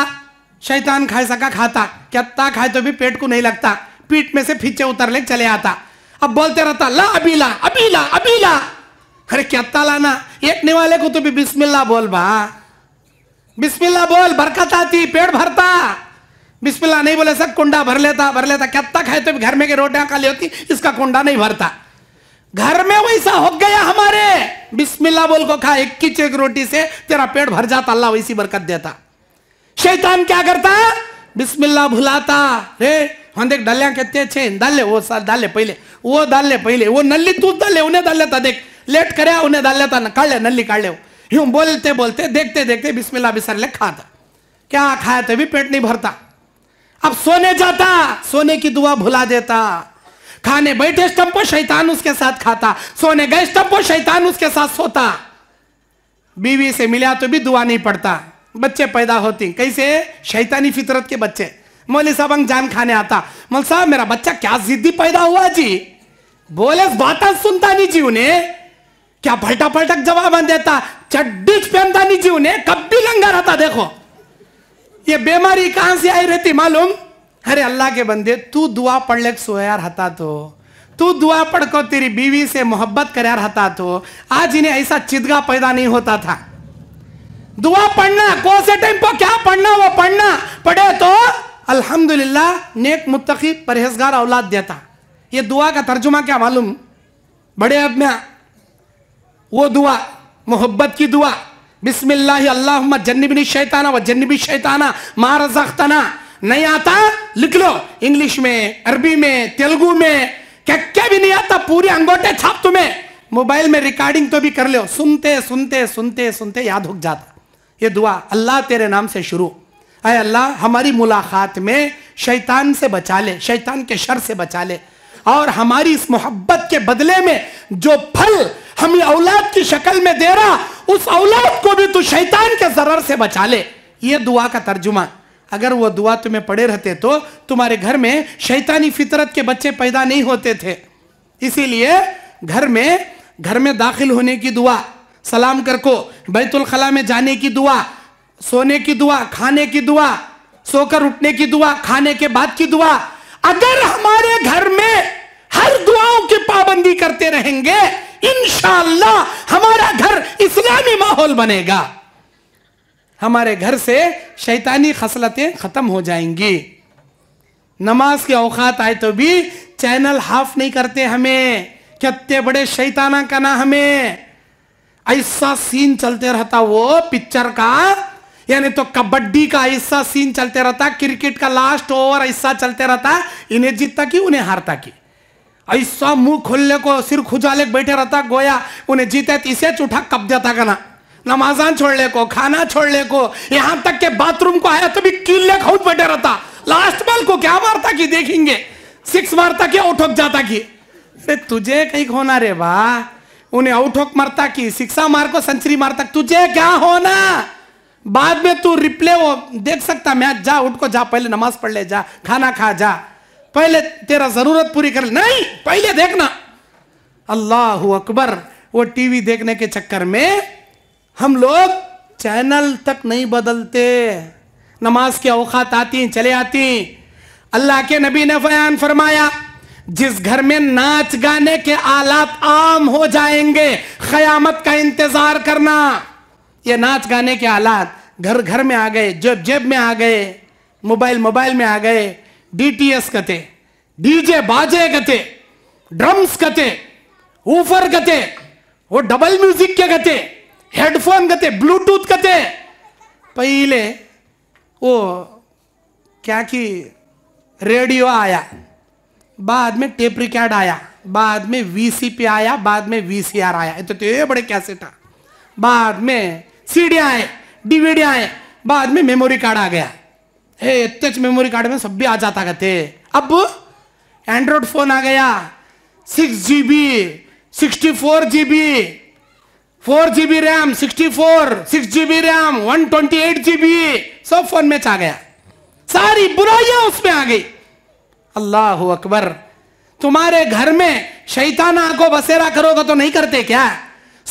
शैतान खाए सका खाता क्या खाए तो भी पेट को नहीं लगता पीठ में से फीचे उतर ले चले आता अब बोलते रहता ला अबीला अबीला अबीला अरे क्या लाना एकने वाले को तो भी बिस्मिल्लाह बोल बा बिस्मिल्लाह बोल बरकत आती पेट भरता बिस्मिल्लाह नहीं बोले सर कुंडा भर लेता भर लेता क्या तक है तो घर में के रोटियां खाली होती इसका कुंडा नहीं भरता घर में वैसा हो गया हमारे बिस्मिल्ला बोल को खा एक की रोटी से तेरा पेट भर जाता अल्लाह वैसी बरकत देता शैतान क्या करता बिस्मिल्ला भुलाता रे हम देख डालिया कहते छे डाले वो सर डाले पहले वो डाले पहले वो नल्ली तू डाले उन्हें डाल लेता देख लेट करे उन्हें डाल लेता ना काले नल्ली काले यूं बोलते बोलते देखते देखते बिस्मिल्लाह बिसर ले खाता क्या खाया तभी तो पेट नहीं भरता अब सोने जाता सोने की दुआ भुला देता खाने बैठे स्टम्पो शैतान उसके साथ खाता सोने गए स्टम्पो शैतान उसके साथ सोता बीवी से मिला तो भी दुआ नहीं पड़ता बच्चे पैदा होती कैसे शैतानी फितरत के बच्चे मौली साहब अंग जान खाने आता मौल साहब मेरा बच्चा क्या जिद्दी पैदा हुआ जी बोले बात सुनता नहीं जी उन्हें क्या पलटा पलटक जवाब देता चड्डी पहनता नहीं जी उन्हें कब भी लंगा रहता देखो ये बीमारी कहां से आई रहती मालूम अरे अल्लाह के बंदे तू दुआ पढ़ ले सोया रहता तो तू दुआ पढ़ को तेरी बीवी से मोहब्बत कर रहता तो आज इन्हें ऐसा चिदगा पैदा नहीं होता था दुआ पढ़ना कौन से टाइम पर क्या पढ़ना वो पढ़ना पढ़े तो अल्हम्दुलिल्लाह नेक मुत्तकी परहेजगार औलाद देता ये दुआ का तर्जुमा क्या मालूम बड़े अब मैं वो दुआ मोहब्बत की दुआ बिस्मिल्लाह अल्लाह जन्नबिनी शैताना व जन्नबी शैताना मारजाख्ताना नहीं आता लिख लो इंग्लिश में अरबी में तेलुगु में क्या क्या भी नहीं आता पूरे अंगोटे छाप तुम्हें मोबाइल में रिकॉर्डिंग तो भी कर लो सुनते सुनते सुनते सुनते याद हो जाता ये दुआ अल्लाह तेरे नाम से शुरू अय अल्लाह हमारी मुलाकात में शैतान से बचा ले शैतान के शर से बचा ले और हमारी इस मोहब्बत के बदले में जो फल हमें औलाद की शक्ल में दे रहा उस औलाद को भी तू शैतान के जरर से बचा ले ये दुआ का तर्जुमा अगर वो दुआ तुम्हें पड़े रहते तो तुम्हारे घर में शैतानी फितरत के बच्चे पैदा नहीं होते थे इसीलिए घर में घर में दाखिल होने की दुआ सलाम कर को बैतुलखला में जाने की दुआ सोने की दुआ खाने की दुआ सोकर उठने की दुआ खाने के बाद की दुआ अगर हमारे घर में हर दुआओं की पाबंदी करते रहेंगे शाह हमारा घर इस्लामी माहौल बनेगा हमारे घर से शैतानी खसलतें खत्म हो जाएंगी नमाज के औकात आए तो भी चैनल हाफ नहीं करते हमें कितने बड़े शैताना का ना हमें ऐसा सीन चलते रहता वो पिक्चर का यानी तो कबड्डी का हिस्सा सीन चलते रहता क्रिकेट का लास्ट ओवर हिस्सा चलते रहता इन्हें जीतता की उन्हें हारता की ऐसा मुंह खुलने को सिर खुजाले बैठे रहता गोया उन्हें जीते तो इसे चूठा कब देता गना नमाजान छोड़ने को खाना छोड़ने को यहां तक के बाथरूम को आया तो भी किले खूब बैठे रहता लास्ट बॉल को क्या मारता की देखेंगे सिक्स मारता कि आउट जाता की तुझे कहीं खोना रे बा उन्हें आउट मारता की सिक्सा मार को सेंचुरी मारता तुझे क्या होना बाद में तू रिप्ले वो देख सकता मैच जा उठ को जा पहले नमाज पढ़ ले जा खाना खा जा पहले तेरा जरूरत पूरी कर नहीं पहले देखना अल्लाह अकबर वो टीवी देखने के चक्कर में हम लोग चैनल तक नहीं बदलते नमाज के औकात आती चले आती अल्लाह के नबी ने बयान फरमाया जिस घर में नाच गाने के आलात आम हो जाएंगे खयामत का इंतजार करना ये नाच गाने के आलात घर घर में आ गए जेब जेब में आ गए मोबाइल मोबाइल में आ गए डीटीएस कते डीजे बाजे कते ड्रम्स कते ऊफर कते वो डबल म्यूजिक के कते हेडफोन कते ब्लूटूथ कते पहले वो क्या कि रेडियो आया बाद में टेप रिकॉर्ड आया बाद में वीसीपी आया बाद में वीसीआर आया तो, तो ये बड़े कैसेट बाद में सीडियाँ आए डीवीडी आए बाद में मेमोरी कार्ड आ गया हे मेमोरी कार्ड में सब भी आ जाता कहते अब एंड्रॉइड फोन आ गया six G B sixty four G B four GB RAM sixty four six G B RAM one twenty eight G B सब फोन में आ गया सारी बुराइया उसमें आ गई अल्लाह अकबर तुम्हारे घर में शैताना को बसेरा करोगे तो नहीं करते क्या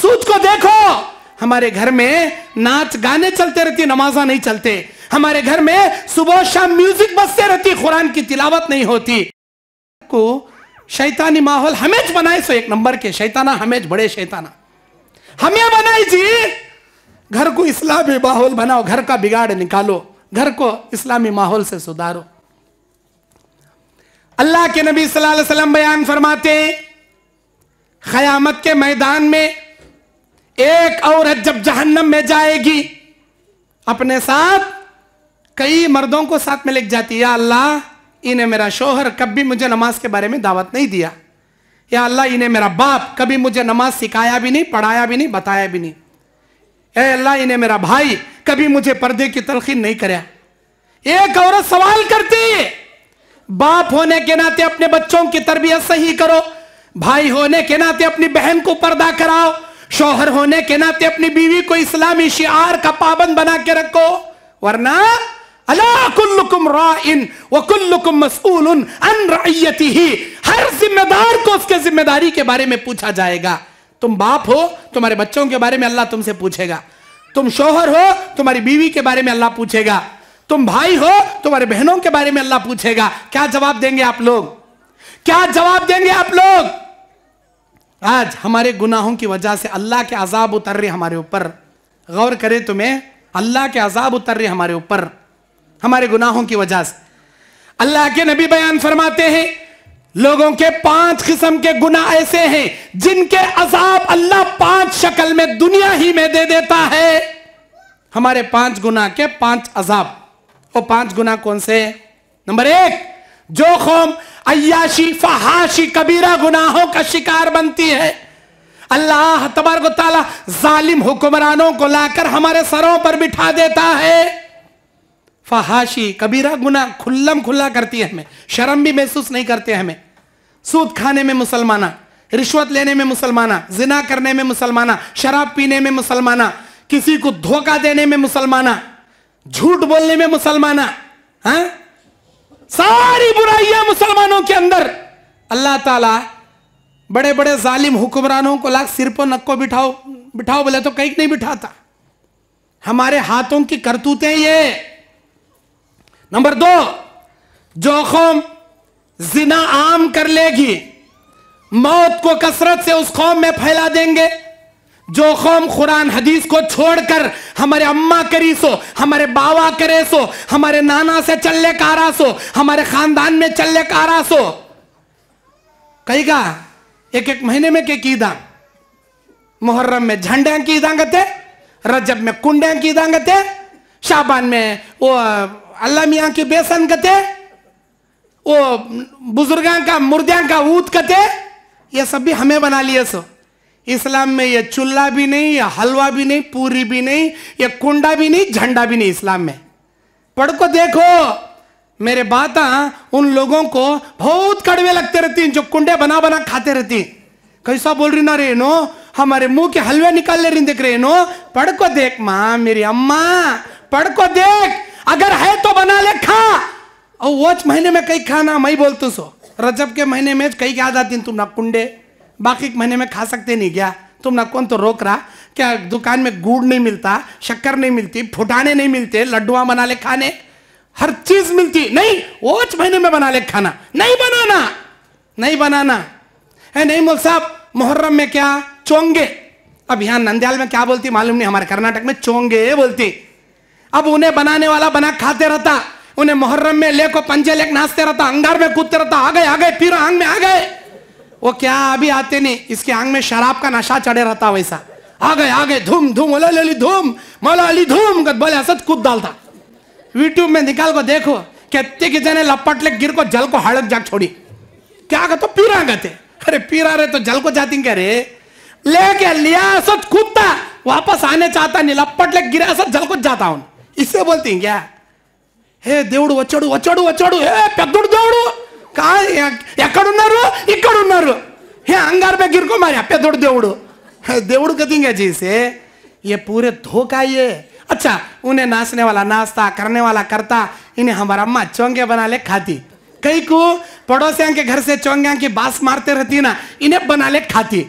सूच को देखो हमारे घर में नाच गाने चलते रहती नमाजा नहीं चलते हमारे घर में सुबह शाम म्यूजिक बजते रहती कुरान की तिलावत नहीं होती को शैतानी माहौल हमेज बनाए सो एक नंबर के शैताना हमेज बड़े शैताना हमें बनाई जी घर को इस्लामी माहौल बनाओ घर का बिगाड़ निकालो घर को इस्लामी माहौल से सुधारो अल्लाह के नबी सल्लल्लाहु अलैहि वसल्लम बयान फरमाते हैं खयामत के मैदान में एक औरत जब जहन्नम में जाएगी अपने साथ कई मर्दों को साथ में लेके जाती या अल्लाह इन्हें मेरा शोहर कभी मुझे नमाज के बारे में दावत नहीं दिया या अल्लाह इन्हें मेरा बाप कभी मुझे नमाज सिखाया भी नहीं पढ़ाया भी नहीं बताया भी नहीं ए अल्लाह इन्हें मेरा भाई कभी मुझे पर्दे की तलखीन नहीं कराया एक औरत सवाल करती बाप होने के नाते अपने बच्चों की तरबियत सही करो भाई होने के नाते अपनी बहन को पर्दा कराओ शोहर होने के नाते अपनी बीवी को इस्लामी शियार का पाबंद बना के रखो वरना राइन मसूल अन ही हर जिम्मेदार को उसके जिम्मेदारी के बारे में पूछा जाएगा तुम बाप हो तुम्हारे बच्चों के बारे में अल्लाह तुमसे पूछेगा तुम शोहर हो तुम्हारी बीवी के बारे में अल्लाह पूछेगा तुम भाई हो तुम्हारे बहनों के बारे में अल्लाह पूछेगा क्या जवाब देंगे आप लोग क्या जवाब देंगे आप लोग आज हमारे गुनाहों की वजह से अल्लाह के अजाब उतर रहे हमारे ऊपर गौर करें तुम्हें अल्लाह के अजाब उतर रहे हमारे ऊपर हमारे गुनाहों की वजह से अल्लाह के नबी बयान फरमाते हैं लोगों के पांच किस्म के गुना ऐसे हैं जिनके अजाब अल्लाह पांच शक्ल में दुनिया ही में दे देता है हमारे पांच गुना के पांच अजाब वो पांच गुना कौन से नंबर एक जो कौम अयाशी फहाशी कबीरा गुनाहों का शिकार बनती है अल्लाह तबारक जालिम हुक्मरानों को लाकर हमारे सरों पर बिठा देता है फहाशी कबीरा गुना खुल्लम खुल्ला करती है हमें शर्म भी महसूस नहीं करते हमें सूद खाने में मुसलमाना रिश्वत लेने में मुसलमाना जिना करने में मुसलमाना शराब पीने में मुसलमाना किसी को धोखा देने में मुसलमाना झूठ बोलने में मुसलमाना हाँ मुसलमानों के अंदर अल्लाह ताला बड़े बड़े जालिम हुक्मरानों को लाख सिर पर नक्को बिठाओ बिठाओ बोले तो कहीं नहीं बिठाता हमारे हाथों की करतूतें ये नंबर दो जो जिना आम कर लेगी मौत को कसरत से उस कौम में फैला देंगे जो कौम कुरान हदीस को छोड़कर हमारे अम्मा करी सो हमारे बाबा करे सो हमारे नाना से चलने का सो हमारे खानदान में चलने का सो कही का एक एक महीने में के दांग मुहर्रम में झंडे की दांगते रजब में कुंडे की दांगते शाबान में वो अल्लाह मिया की बेसन कते वो बुजुर्ग का मुर्दिया का ऊत कते ये सब भी हमें बना लिए सो इस्लाम में यह चूल्हा भी नहीं या हलवा भी नहीं पूरी भी नहीं या कुंडा भी नहीं झंडा भी नहीं इस्लाम में पढ़ को देखो मेरे बात उन लोगों को बहुत कड़वे लगते रहती हैं जो कुंडे बना बना खाते रहती हैं कैसा बोल रही ना रे नो हमारे मुंह के हलवे निकाल ले रही देख रहे नो पढ़ को देख माँ मेरी अम्मा पढ़ को देख अगर है तो बना ले खा और वो महीने में कई खाना मैं बोलतू सो रजब के महीने में कई याद आती तुम ना कुंडे बाकी एक महीने में खा सकते नहीं क्या तुम ना कौन तो रोक रहा क्या दुकान में गुड़ नहीं मिलता शक्कर नहीं मिलती फुटाने नहीं मिलते लड्डुआ बना ले खाने हर चीज मिलती नहीं ओच महीने में बना ले खाना नहीं बनाना नहीं बनाना है नहीं मोल साहब मुहर्रम में क्या चोंगे अब यहां नंदयाल में क्या बोलती मालूम नहीं हमारे कर्नाटक में चोंगे बोलती अब उन्हें बनाने वाला बना खाते रहता उन्हें मुहर्रम में लेको पंजे लेक नाचते रहता अंगार में कूदते रहता आ गए आ गए फिर आंग में आ गए वो क्या अभी आते नहीं इसके आंग में शराब का नशा चढ़े रहता वैसा आ गए आ गए धूम धूम अली धूम मला अली धूम बोले असत कूद डालता यूट्यूब में निकाल को देखो कहते कि जने लपट ले गिर को जल को हड़क जाग छोड़ी क्या कहते तो पीरा कहते अरे पीरा रहे तो जल को जाती कह रे लेके लिया असत कूदता वापस आने चाहता नहीं लपट ले गिरा असत जल को जाता हूं इसे बोलती क्या हे देवड़ू वचड़ू वचड़ू वचड़ू हे पेदुड़ देवड़ू కా ఎక్కడున్నారు ఇక్కడున్నారు హే అంగారు దగ్గరకు మరి అప్పెదోడు దేవుడు దేవుడు करेंगे जैसे ये पूरे धोखा ये अच्छा उन्हें नाचने वाला नाचता करने वाला करता इन्हें हमारा अम्मा चौंगे बना ले खाती कई को पड़ोसिया के घर से चौंगिया की बांस मारते रहती ना इन्हें बना ले खाती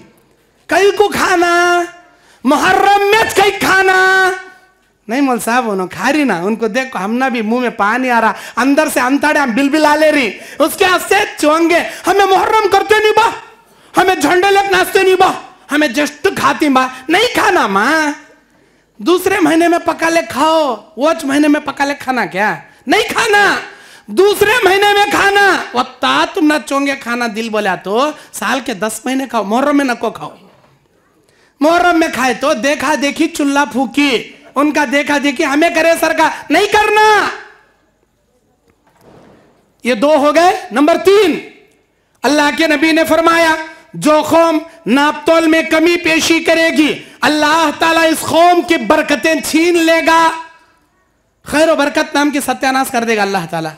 कई को खाना मुहर्रम में खाना नहीं मोल साहब उन्होंने खा रही ना उनको देखो हमना भी मुंह में पानी आ रहा अंदर से अंताड़े हम बिलबिला ले रही उसके हाथ से चुहंगे हमें मुहर्रम करते नहीं बा हमें झंडे लग नाचते नहीं बा हमें जस्ट खाती बा नहीं खाना माँ दूसरे महीने में पका ले खाओ वोच महीने में पका ले खाना क्या नहीं खाना दूसरे महीने में खाना वत्ता तुम ना चोंगे खाना दिल बोला तो साल के दस महीने खाओ मोहर्रम में नको खाओ मोहर्रम में खाए तो देखा देखी चुल्ला फूकी उनका देखा देखी हमें करे सरकार नहीं करना ये दो हो गए नंबर तीन अल्लाह के नबी ने फरमाया जो कौम नापतोल में कमी पेशी करेगी अल्लाह ताला इस कौम की बरकतें छीन लेगा खैर बरकत नाम की सत्यानाश कर देगा अल्लाह ताला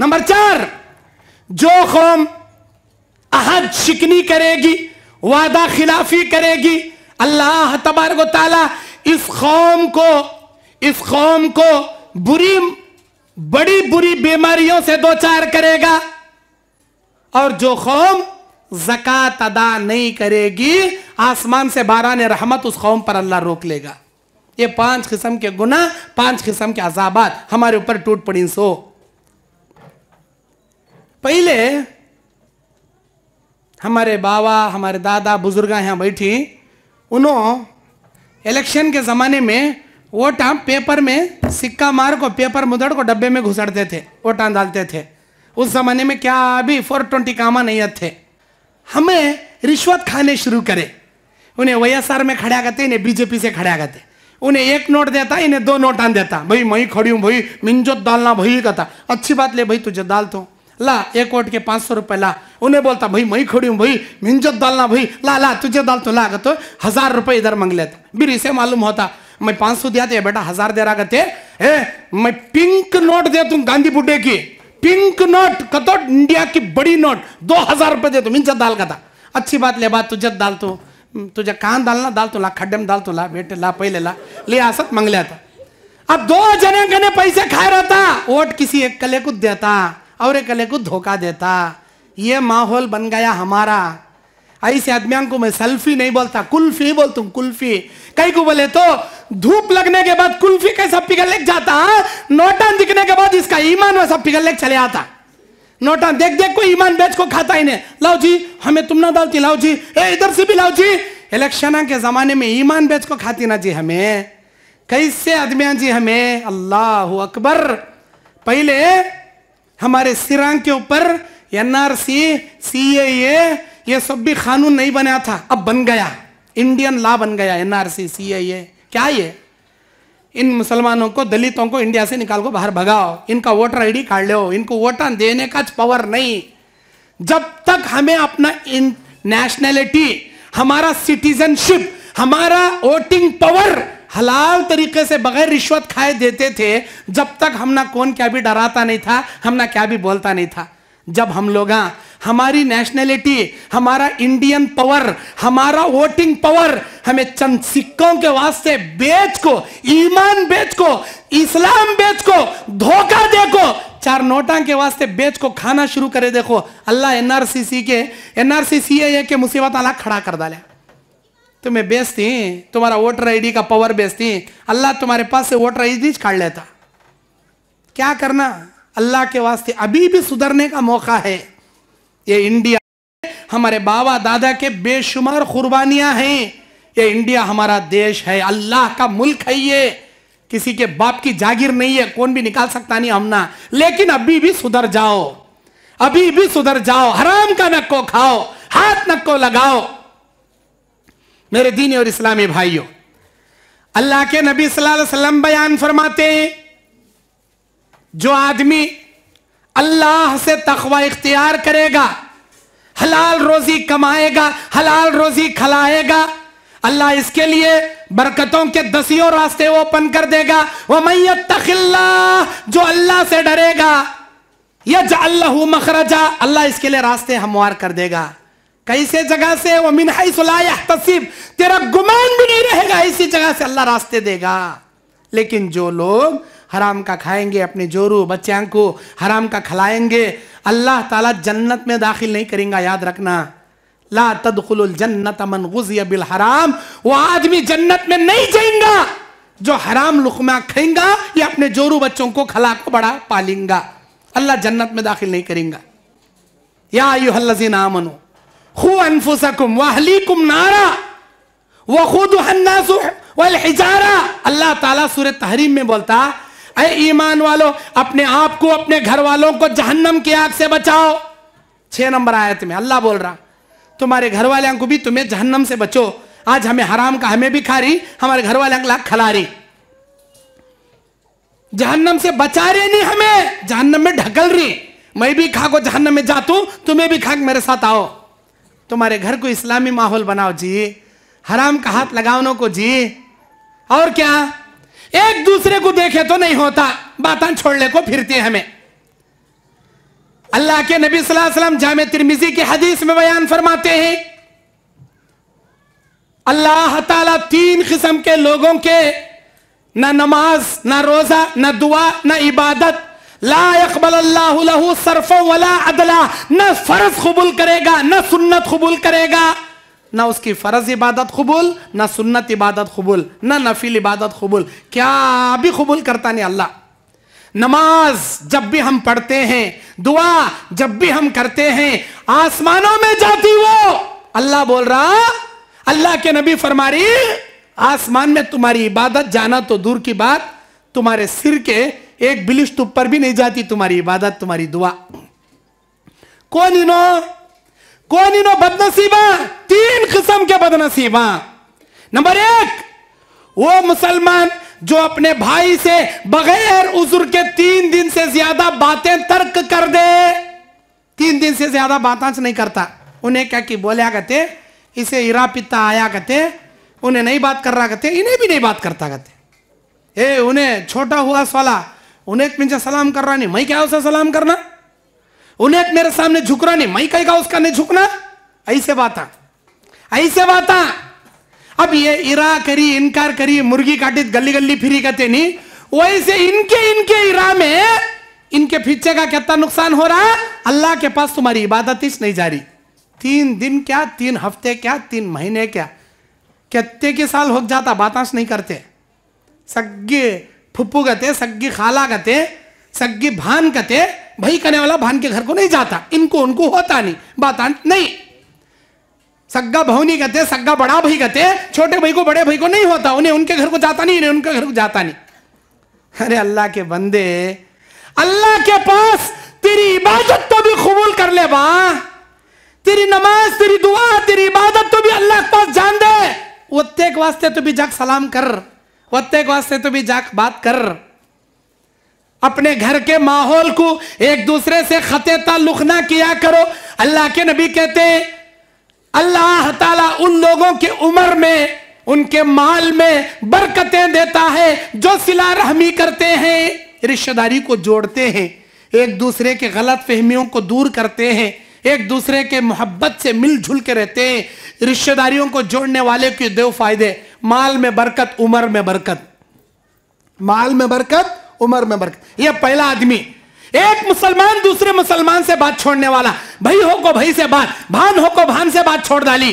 नंबर चार जो कौम अहद शिकनी करेगी वादा खिलाफी करेगी अल्लाह तबारक ताला इस कौम को इस कौम को बुरी बड़ी बुरी बीमारियों से दो चार करेगा और जो कौम जक़ात अदा नहीं करेगी आसमान से बारान रहमत उस कौम पर अल्लाह रोक लेगा ये पांच किस्म के गुना पांच किस्म के अजाबात हमारे ऊपर टूट पड़ी सो पहले हमारे बाबा हमारे दादा बुजुर्ग यहां बैठी उन्होंने इलेक्शन के ज़माने में वोट आप पेपर में सिक्का मार को पेपर मुदड़ को डब्बे में घुसड़ते थे वोट डालते थे उस ज़माने में क्या अभी फोर ट्वेंटी कामा नहीं थे हमें रिश्वत खाने शुरू करे उन्हें वाईएसआर में खड़ा करते इन्हें बीजेपी से खड़ा करते उन्हें एक नोट देता इन्हें दो नोट आन देता भाई मई खड़ी हूँ भाई मिंजोत डालना भाई कहता अच्छी बात ले भाई तुझे डाल तो ला एक वोट के पाँच सौ रुपये ला उन्हें बोलता भाई मई खड़ी हूँ भाई मिंजत डालना भाई ला ला तुझे डाल तो ला तो हजार रुपये इधर मांग लेते फिर इसे मालूम होता मैं पाँच सौ दिया बेटा हजार दे रहा थे मैं पिंक नोट दे तुम गांधी बुड्ढे की पिंक नोट कतो इंडिया की बड़ी नोट दो हजार रुपये दे तुम तो मिंजत डाल का था अच्छी बात ले बात तुझे डाल तू तो, तुझे कान डालना डाल तो ला खड्डे में डाल तो ला बेटे ला पहले ला ले आसत मंगलिया था अब दो जने गने पैसे खाए था वोट किसी एक कले को देता और एक अकेले को धोखा देता ये माहौल बन गया हमारा ऐसे आदमियों को मैं सेल्फी नहीं बोलता कुल्फी बोलता हूँ कुल्फी कहीं को बोले तो धूप लगने के बाद कुल्फी कैसा पिघल लेक जाता हाँ? नोटा दिखने के बाद इसका ईमान वैसा पिघल लेक चले आता नोटा देख देख को ईमान बेच को खाता ही नहीं लाओ जी हमें तुम ना डालती लाओ जी ए इधर से भी लाओ जी इलेक्शन के जमाने में ईमान बेच को खाती ना जी हमें कैसे आदमिया जी हमें अल्लाह अकबर पहले हमारे सिरांग के ऊपर एनआरसी सीएए ये सब भी कानून नहीं बना था अब बन गया इंडियन लॉ बन गया एनआरसी सीएए क्या ये इन मुसलमानों को दलितों को इंडिया से निकाल को बाहर भगाओ इनका वोटर आईडी काट लो इनको वोटर देने का पावर नहीं जब तक हमें अपना नेशनैलिटी हमारा सिटीजनशिप हमारा वोटिंग पावर हलाल तरीके से बगैर रिश्वत खाए देते थे जब तक हम ना कौन क्या भी डराता नहीं था हम ना क्या भी बोलता नहीं था जब हम लोग हाँ, हमारी नेशनैलिटी हमारा इंडियन पावर हमारा वोटिंग पावर हमें चंद सिक्कों के वास्ते बेच को ईमान बेच को इस्लाम बेच को धोखा देखो चार नोटा के वास्ते बेच को खाना शुरू करे देखो अल्लाह एनआरसीसी के एनआरसीसी के मुसीबत अला खड़ा कर डाले तुम्हें बेचती तुम्हारा वोटर आईडी का पावर बेचती अल्लाह तुम्हारे पास से वोटर आईडी काट लेता क्या करना अल्लाह के वास्ते अभी भी सुधरने का मौका है ये इंडिया हमारे बाबा दादा के बेशुमार कुर्बानियां हैं ये इंडिया हमारा देश है अल्लाह का मुल्क है ये किसी के बाप की जागीर नहीं है कौन भी निकाल सकता नहीं हमना लेकिन अभी भी सुधर जाओ अभी भी सुधर जाओ हराम का नक्को खाओ हाथ नक्को लगाओ मेरे दीनी और इस्लामी भाइयों अल्लाह के नबी सल्लल्लाहु अलैहि वसल्लम बयान फरमाते हैं जो आदमी अल्लाह से तखवा इख्तियार करेगा हलाल रोजी कमाएगा हलाल रोजी खलाएगा अल्लाह इसके लिए बरकतों के दसियों रास्ते ओपन कर देगा वह मैत तखिल्ला जो अल्लाह से डरेगा यज अल्लाह मखरजा अल्लाह इसके लिए रास्ते हमवार कर देगा कैसे जगह से वो मिनहाई सुलाया तसीब तेरा गुमान भी नहीं रहेगा इसी जगह से अल्लाह रास्ते देगा लेकिन जो लोग हराम का खाएंगे अपने जोरू बच्चों को हराम का खिलाएंगे अल्लाह ताला जन्नत में दाखिल नहीं करेंगे याद रखना ला तदखुल जन्नत मन गुजिया बिल हराम वो आदमी जन्नत में नहीं जाएगा जो हराम लुकमा खाएगा या अपने जोरू बच्चों को खला को बड़ा पालेंगा अल्लाह जन्नत में दाखिल नहीं करेंगे या यू हल्लजी खु वाहली कुम नारा व खुद हिजारा अल्लाह ताला सूर तहरीम में बोलता अरे ईमान वालों अपने आप को अपने घर वालों को जहन्नम की आग से बचाओ छह नंबर आयत में अल्लाह बोल रहा तुम्हारे घर वाले को भी तुम्हें जहन्नम से बचो आज हमें हराम का हमें भी खा रही हमारे घर वाले अंकला खिला रही जहन्नम से बचा रहे नहीं हमें जहन्नम में ढकल रही मैं भी खा को जहन्नम में जातू तुम्हें भी खा मेरे साथ आओ तुम्हारे घर को इस्लामी माहौल बनाओ जी हराम का हाथ लगाओ को जी और क्या एक दूसरे को देखे तो नहीं होता बात छोड़ने को फिरती हमें अल्लाह के नबी वसल्लम जाम तिरमिजी के हदीस में बयान फरमाते हैं अल्लाह ताला तीन किस्म के लोगों के ना नमाज ना रोजा ना दुआ ना इबादत सरफो वला अदला न फर्ज कबूल करेगा न सुन्नत कबूल करेगा ना उसकी फ़र्ज़ इबादत कबूल ना सुन्नत इबादत कबूल ना नफिल इबादत कबूल क्या भी कबूल करता नहीं अल्लाह नमाज जब भी हम पढ़ते हैं दुआ जब भी हम करते हैं आसमानों में जाती वो अल्लाह बोल रहा अल्लाह के नबी फरमारी आसमान में तुम्हारी इबादत जाना तो दूर की बात तुम्हारे सिर के एक बिलिश तुप पर भी नहीं जाती तुम्हारी इबादत तुम्हारी दुआ कौन इनो कौन इनो बदनसीबा तीन किस्म के बदनसीबा नंबर एक वो मुसलमान जो अपने भाई से बगैर उजुर के तीन दिन से ज्यादा बातें तर्क कर दे तीन दिन से ज्यादा बातें नहीं करता उन्हें क्या कि बोला कहते इसे इरा पिता आया कहते उन्हें नहीं बात कर रहा कहते इन्हें भी नहीं बात करता कहते ए उन्हें छोटा हुआ सोला उन्हें मुझे सलाम कर रहा नहीं मैं क्या उसे सलाम करना उन्हें मेरे सामने झुक रहा नहीं मैं कहेगा उसका नहीं झुकना ऐसे बात ऐसे बात अब ये इरा करी इनकार करी मुर्गी काटी गली गली फिरी कहते नहीं वैसे इनके इनके इरा में इनके पीछे का कितना नुकसान हो रहा अल्लाह के पास तुम्हारी इबादत इस नहीं जारी तीन दिन क्या तीन हफ्ते क्या तीन महीने क्या कितने के साल हो जाता बात नहीं करते सगे फुप्पू कहते सग्गी खाला कहते सग्गी भान कहते भाई कहने वाला भान के घर को नहीं जाता इनको उनको होता नहीं बात नहीं सग्गा भवनी कहते सग्गा बड़ा भाई कहते छोटे भाई को बड़े भाई को नहीं होता उन्हें उनके घर को जाता नहीं उनके घर को जाता नहीं अरे अल्लाह के बंदे अल्लाह के पास तेरी इबादत तो भी कबूल कर ले बा तेरी नमाज तेरी दुआ तेरी इबादत तो भी अल्लाह के पास जान दे वो तेक वास्ते तो भी जग सलाम कर ಒತ್ತೆ वास्ते तू तो भी जाक बात कर अपने घर के माहौल को एक दूसरे से खते ताल्लुक ना किया करो अल्लाह के नबी कहते हैं अल्लाह ताला उन लोगों की उम्र में उनके माल में बरकतें देता है जो सिला रहमी करते हैं रिश्तेदारी को जोड़ते हैं एक दूसरे के गलत फहमियों को दूर करते हैं एक दूसरे के मोहब्बत से मिलजुल के रहते हैं रिश्तेदारियों को जोड़ने वाले के दो फायदे माल में बरकत उम्र में बरकत माल में बरकत उम्र में बरकत यह पहला आदमी एक मुसलमान दूसरे मुसलमान से बात छोड़ने वाला भाई हो को भाई से बात भान हो को भान से बात छोड़ डाली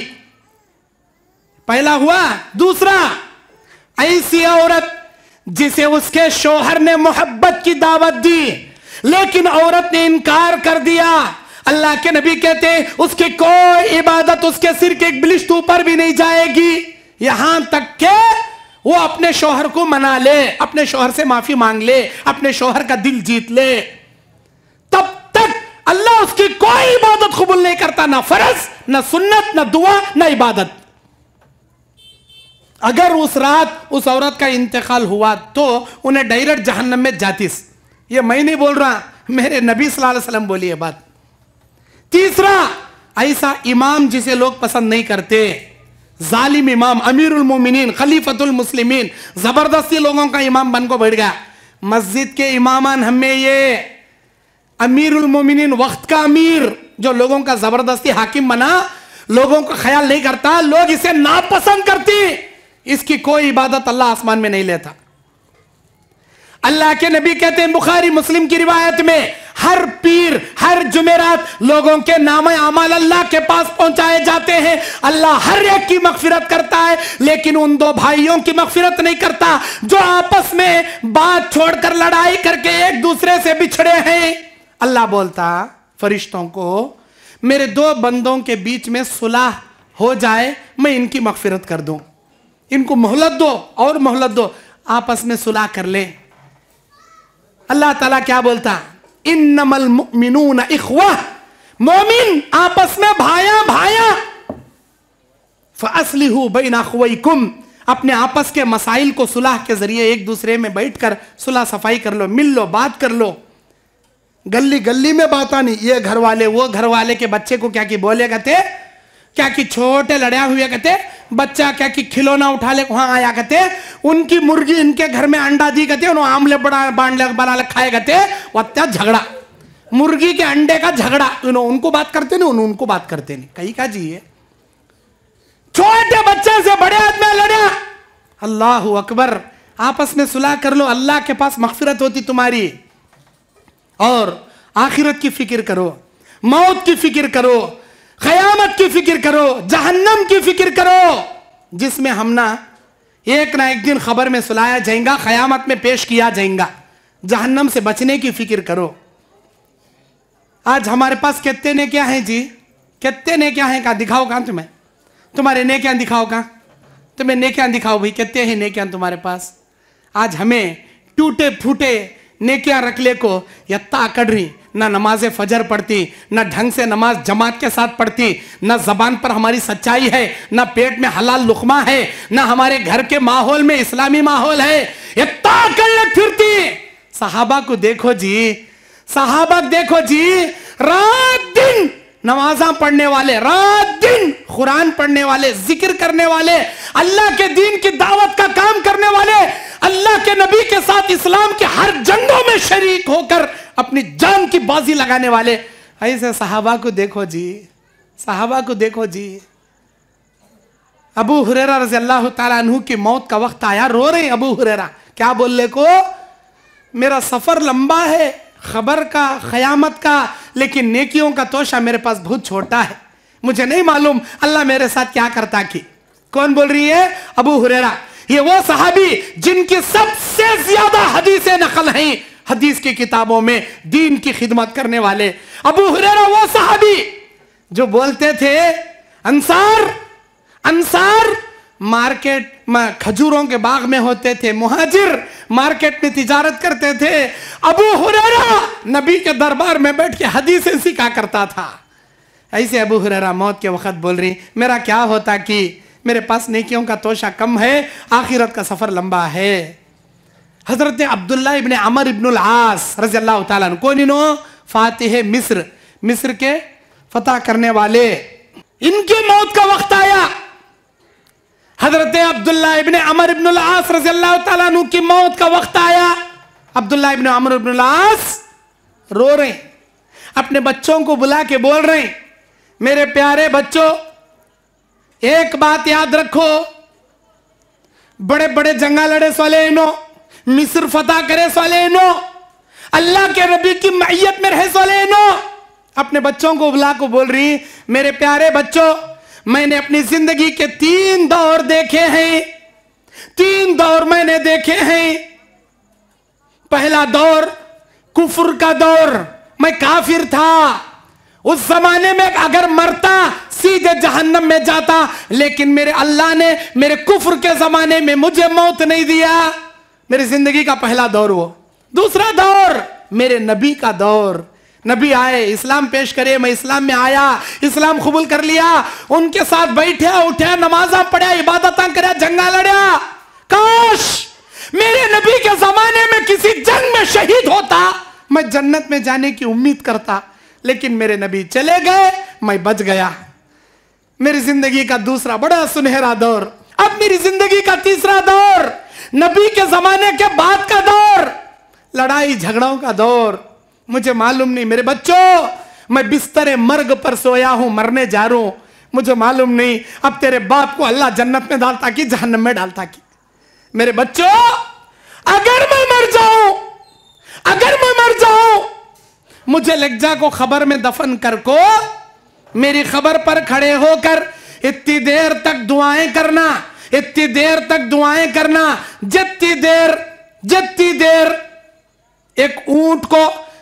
पहला हुआ दूसरा ऐसी औरत जिसे उसके शोहर ने मोहब्बत की दावत दी लेकिन औरत ने इनकार कर दिया अल्लाह के नबी कहते उसकी कोई इबादत उसके सिर के एक बिलिश्त ऊपर भी नहीं जाएगी यहां तक के वो अपने शोहर को मना ले अपने शोहर से माफी मांग ले अपने शोहर का दिल जीत ले तब तक अल्लाह उसकी कोई इबादत कबूल नहीं करता ना फर्ज ना सुन्नत ना दुआ ना इबादत अगर उस रात उस औरत का इंतकाल हुआ तो उन्हें डायरेक्ट जहन्नम में जातीस ये मैं नहीं बोल रहा मेरे नबी सल्लल्लाहु अलैहि वसल्लम बोली है बात तीसरा ऐसा इमाम जिसे लोग पसंद नहीं करते जालिम इमाम अमीर उलमिन खलीफतुल मुस्लिमीन जबरदस्ती लोगों का इमाम बन को बैठ गया मस्जिद के इमामान हमें ये अमीर उलमिन वक्त का अमीर जो लोगों का जबरदस्ती हाकिम बना लोगों का ख्याल नहीं करता लोग इसे नापसंद करती इसकी कोई इबादत अल्लाह आसमान में नहीं लेता अल्लाह के नबी कहते हैं बुखारी मुस्लिम की रिवायत में हर पीर हर जुमेरात लोगों के नाम अमाल अल्लाह के पास पहुंचाए जाते हैं अल्लाह हर एक की मकफिरत करता है लेकिन उन दो भाइयों की मकफिरत नहीं करता जो आपस में बात छोड़कर लड़ाई करके एक दूसरे से बिछड़े हैं अल्लाह बोलता फरिश्तों को मेरे दो बंदों के बीच में सुलह हो जाए मैं इनकी मकफिरत कर दू इनको मोहलत दो और मोहलत दो आपस में सुलह कर ले अल्लाह ताला क्या बोलता इन नमल मिनून इखवा मोमिन आपस में भाया भाया फसली हूं बई नाखवई कुम अपने आपस के मसाइल को सुलह के जरिए एक दूसरे में बैठकर सुलह सफाई कर लो मिल लो बात कर लो गली गली में बात आनी ये घर वाले वो घर वाले के बच्चे को क्या की बोलेगा थे क्या कि छोटे लड़े हुए कहते बच्चा क्या कि खिलौना उठा ले वहां आया कहते उनकी मुर्गी इनके घर में अंडा दी कहते उन्होंने आमले बड़ा बांड बना ले खाए कहते वत्या झगड़ा मुर्गी के अंडे का झगड़ा उनको बात करते नहीं उन्होंने उनको बात करते नहीं कही का जी छोटे बच्चे से बड़े आदमी लड़े अल्लाह अकबर आपस में सुलह कर लो अल्लाह के पास मगफिरत होती तुम्हारी और आखिरत की फिक्र करो मौत की फिक्र करो कयामत की फिक्र करो जहन्नम की फिक्र करो जिसमें हम ना एक ना एक दिन खबर में सुलाया जाएगा कयामत में पेश किया जाएगा जहन्नम से बचने की फिक्र करो आज हमारे पास कितने ने क्या है जी कितने ने क्या है कहा दिखाओ कहा तुम्हें तुम्हारे ने क्या दिखाओ कहा तुम्हें ने क्या दिखाओ भाई कितने हैं ने क्या तुम्हारे पास आज हमें टूटे फूटे ने क्या रख ले को यत्ता अकड़ रही ना नमाज फजर पढ़ती ना ढंग से नमाज जमात के साथ पढ़ती ना जबान पर हमारी सच्चाई है ना पेट में हलाल लुकमा है ना हमारे घर के माहौल में इस्लामी माहौल है इतना फिरती साहबा को देखो जी सहाबा देखो जी रात दिन नमाजा पढ़ने वाले रात दिन कुरान पढ़ने वाले जिक्र करने वाले अल्लाह के दीन की दावत का काम करने वाले अल्लाह के नबी के साथ इस्लाम के हर जंगों में शरीक होकर अपनी जान की बाजी लगाने वाले ऐसे साहबा को देखो जी साहबा को देखो जी अबू हुरेरा रजी अल्लाह तु की मौत का वक्त आया रो रहे अबू हुरेरा क्या बोल ले को मेरा सफर लंबा है खबर का ख़यामत का लेकिन नेकियों का तोशा मेरे पास बहुत छोटा है मुझे नहीं मालूम अल्लाह मेरे साथ क्या करता कि कौन बोल रही है अबू हुरेरा ये वो साहबी जिनकी सबसे ज्यादा हदीसें नकल हैं हदीस की किताबों में दीन की खिदमत करने वाले अबू हुरेरा वो साहबी जो बोलते थे अंसार अंसार मार्केट में खजूरों के बाग में होते थे मुहाजिर मार्केट में तिजारत करते थे अबू हुररा नबी के दरबार में बैठ के हदीसें सीखा करता था ऐसे अबू हुररा मौत के वक्त बोल रही मेरा क्या होता कि मेरे पास नेकियों का तोशा कम है आखिरत का सफ़र लंबा है हजरत अब्दुल्ला इबन अमर इबन आस रजी अल्लाह तन कौन इनो फातिह मिस्र मिस्र के फतह करने वाले इनके मौत का वक्त आया हजरत अब्दुल्ला इबन अमर इबन आस रजी अल्लाह की मौत का वक्त आया अब्दुल्ला इबन अमर इबन आस रो रहे अपने बच्चों को बुला के बोल रहे मेरे प्यारे बच्चों एक बात याद रखो बड़े बड़े जंगा लड़े इनो मिस्र फतेह करे इनो अल्लाह के रबी की मैयत में रहे इनो अपने बच्चों को बुला को बोल रही मेरे प्यारे बच्चों मैंने अपनी जिंदगी के तीन दौर देखे हैं तीन दौर मैंने देखे हैं पहला दौर कुफर का दौर मैं काफिर था उस जमाने में अगर मरता सीधे जहन्नम में जाता लेकिन मेरे अल्लाह ने मेरे कुफर के जमाने में मुझे मौत नहीं दिया मेरी जिंदगी का पहला दौर वो दूसरा दौर मेरे नबी का दौर नबी आए इस्लाम पेश करे मैं इस्लाम में आया इस्लाम कबूल कर लिया उनके साथ बैठे उठे नमाजा पढ़िया इबादत कर जंगा लड़ा काश मेरे नबी के जमाने में किसी जंग में शहीद होता मैं जन्नत में जाने की उम्मीद करता लेकिन मेरे नबी चले गए मैं बच गया मेरी जिंदगी का दूसरा बड़ा सुनहरा दौर अब मेरी जिंदगी का तीसरा दौर नबी के जमाने के बाद का दौर लड़ाई झगड़ों का दौर मुझे मालूम नहीं मेरे बच्चों मैं बिस्तरे मर्ग पर सोया हूं मरने जा रहा हूं मुझे मालूम नहीं अब तेरे बाप को अल्लाह जन्नत में डालता कि जहन्नम में डालता कि मेरे बच्चों अगर मैं मर जाऊं अगर मैं मर जाऊं मुझे लज्जा को खबर में दफन कर को मेरी खबर पर खड़े होकर इतनी देर तक दुआएं करना इतनी देर तक दुआएं करना जितनी देर जितनी देर एक ऊंट को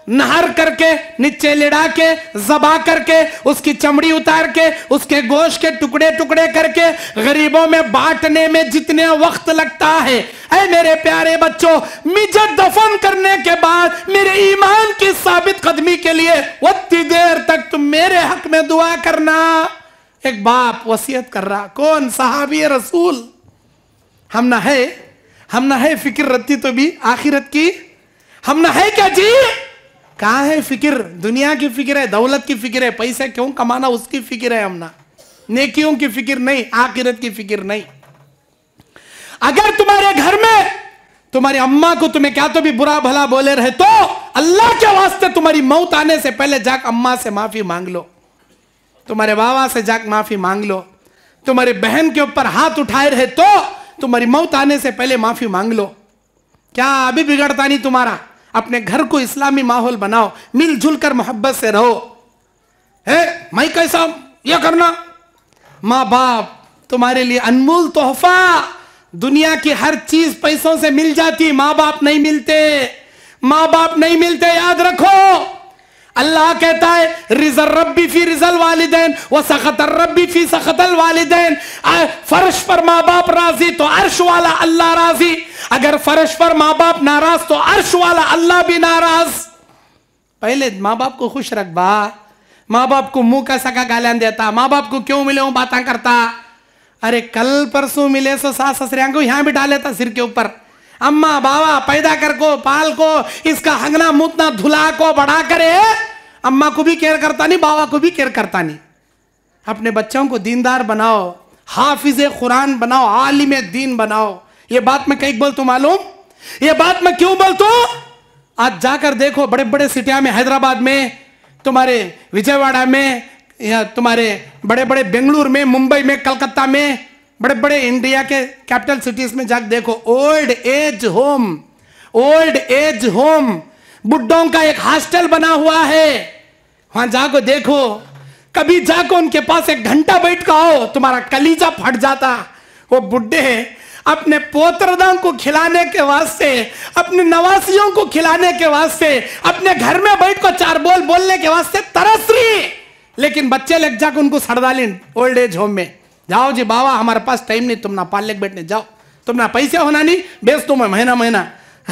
नहर करके नीचे लिड़ा के जबा करके उसकी चमड़ी उतार के उसके गोश के टुकड़े टुकड़े करके गरीबों में बांटने में जितने वक्त लगता है ऐ मेरे प्यारे बच्चों मुझे दफन करने के बाद मेरे ईमान की साबित कदमी के लिए उतनी देर तक तुम मेरे हक में दुआ करना एक बाप वसीयत कर रहा कौन सहाबी रसूल हम ना है हम ना है फिक्र रखती तो भी आखिरत की हम ना है क्या जी कहा है फिक्र दुनिया की फिक्र है दौलत की फिक्र है पैसा क्यों कमाना उसकी फिक्र है हमना नेकियों की फिक्र नहीं आखिरत की फिक्र नहीं अगर तुम्हारे घर में तुम्हारी अम्मा को तुम्हें क्या तो भी बुरा भला बोले रहे तो अल्लाह के वास्ते तुम्हारी मौत आने से पहले जाक अम्मा से माफी मांग लो तुम्हारे बाबा से जाक माफी मांग लो तुम्हारी बहन के ऊपर हाथ उठाए रहे तो तुम्हारी मौत आने से पहले माफी मांग लो क्या अभी बिगड़ता नहीं तुम्हारा अपने घर को इस्लामी माहौल बनाओ मिलजुल कर मोहब्बत से रहो है मैं कैसा यह करना माँ बाप तुम्हारे लिए अनमोल तोहफा दुनिया की हर चीज पैसों से मिल जाती माँ बाप नहीं मिलते माँ बाप नहीं मिलते याद रखो अल्लाह कहता है रिजल रबी फी रिजल वालदेन व सखतर रबी फी सखतल वालदेन फर्श पर माँ बाप राजी तो अर्श वाला अल्लाह राजी अगर फर्श पर माँ बाप नाराज तो अर्श वाला अल्लाह भी नाराज पहले माँ बाप को खुश रख बा माँ बाप को मुंह का सका गालियां देता माँ बाप को क्यों मिले हूं बातें करता अरे कल परसों मिले सो सास ससुर को यहां बिठा लेता सिर के ऊपर अम्मा बाबा पैदा कर को पाल को इसका हंगना मुतना धुला को बढ़ा करे अम्मा को भी केयर करता नहीं बाबा को भी केयर करता नहीं अपने बच्चों को दीनदार बनाओ हाफिज कुरान बनाओ आलिम दीन बनाओ ये बात मैं कई तू मालूम ये बात मैं क्यों बोल तू आज जाकर देखो बड़े बड़े सिटिया में हैदराबाद में तुम्हारे विजयवाड़ा में या तुम्हारे बड़े बड़े बेंगलुरु में मुंबई में कलकत्ता में बड़े बड़े इंडिया के कैपिटल सिटीज में जाकर देखो old age home old age home बुड्ढों का एक हॉस्टल बना हुआ है वहां जाको देखो कभी जाको उनके पास एक घंटा बैठ का आओ तुम्हारा कलीजा फट जाता वो बुड्ढे अपने पोतरदा को खिलाने के वास्ते अपने नवासियों को खिलाने के वास्ते अपने घर में बैठ को चार बोल बोलने के वास्ते तरस रही लेकिन बच्चे लग जाकर उनको सरदालीन ओल्ड एज होम में जाओ जी बाबा हमारे पास टाइम नहीं तुम ना पाले बैठने जाओ तुम ना पैसे होना नहीं बेच तुम मैं महीना महीना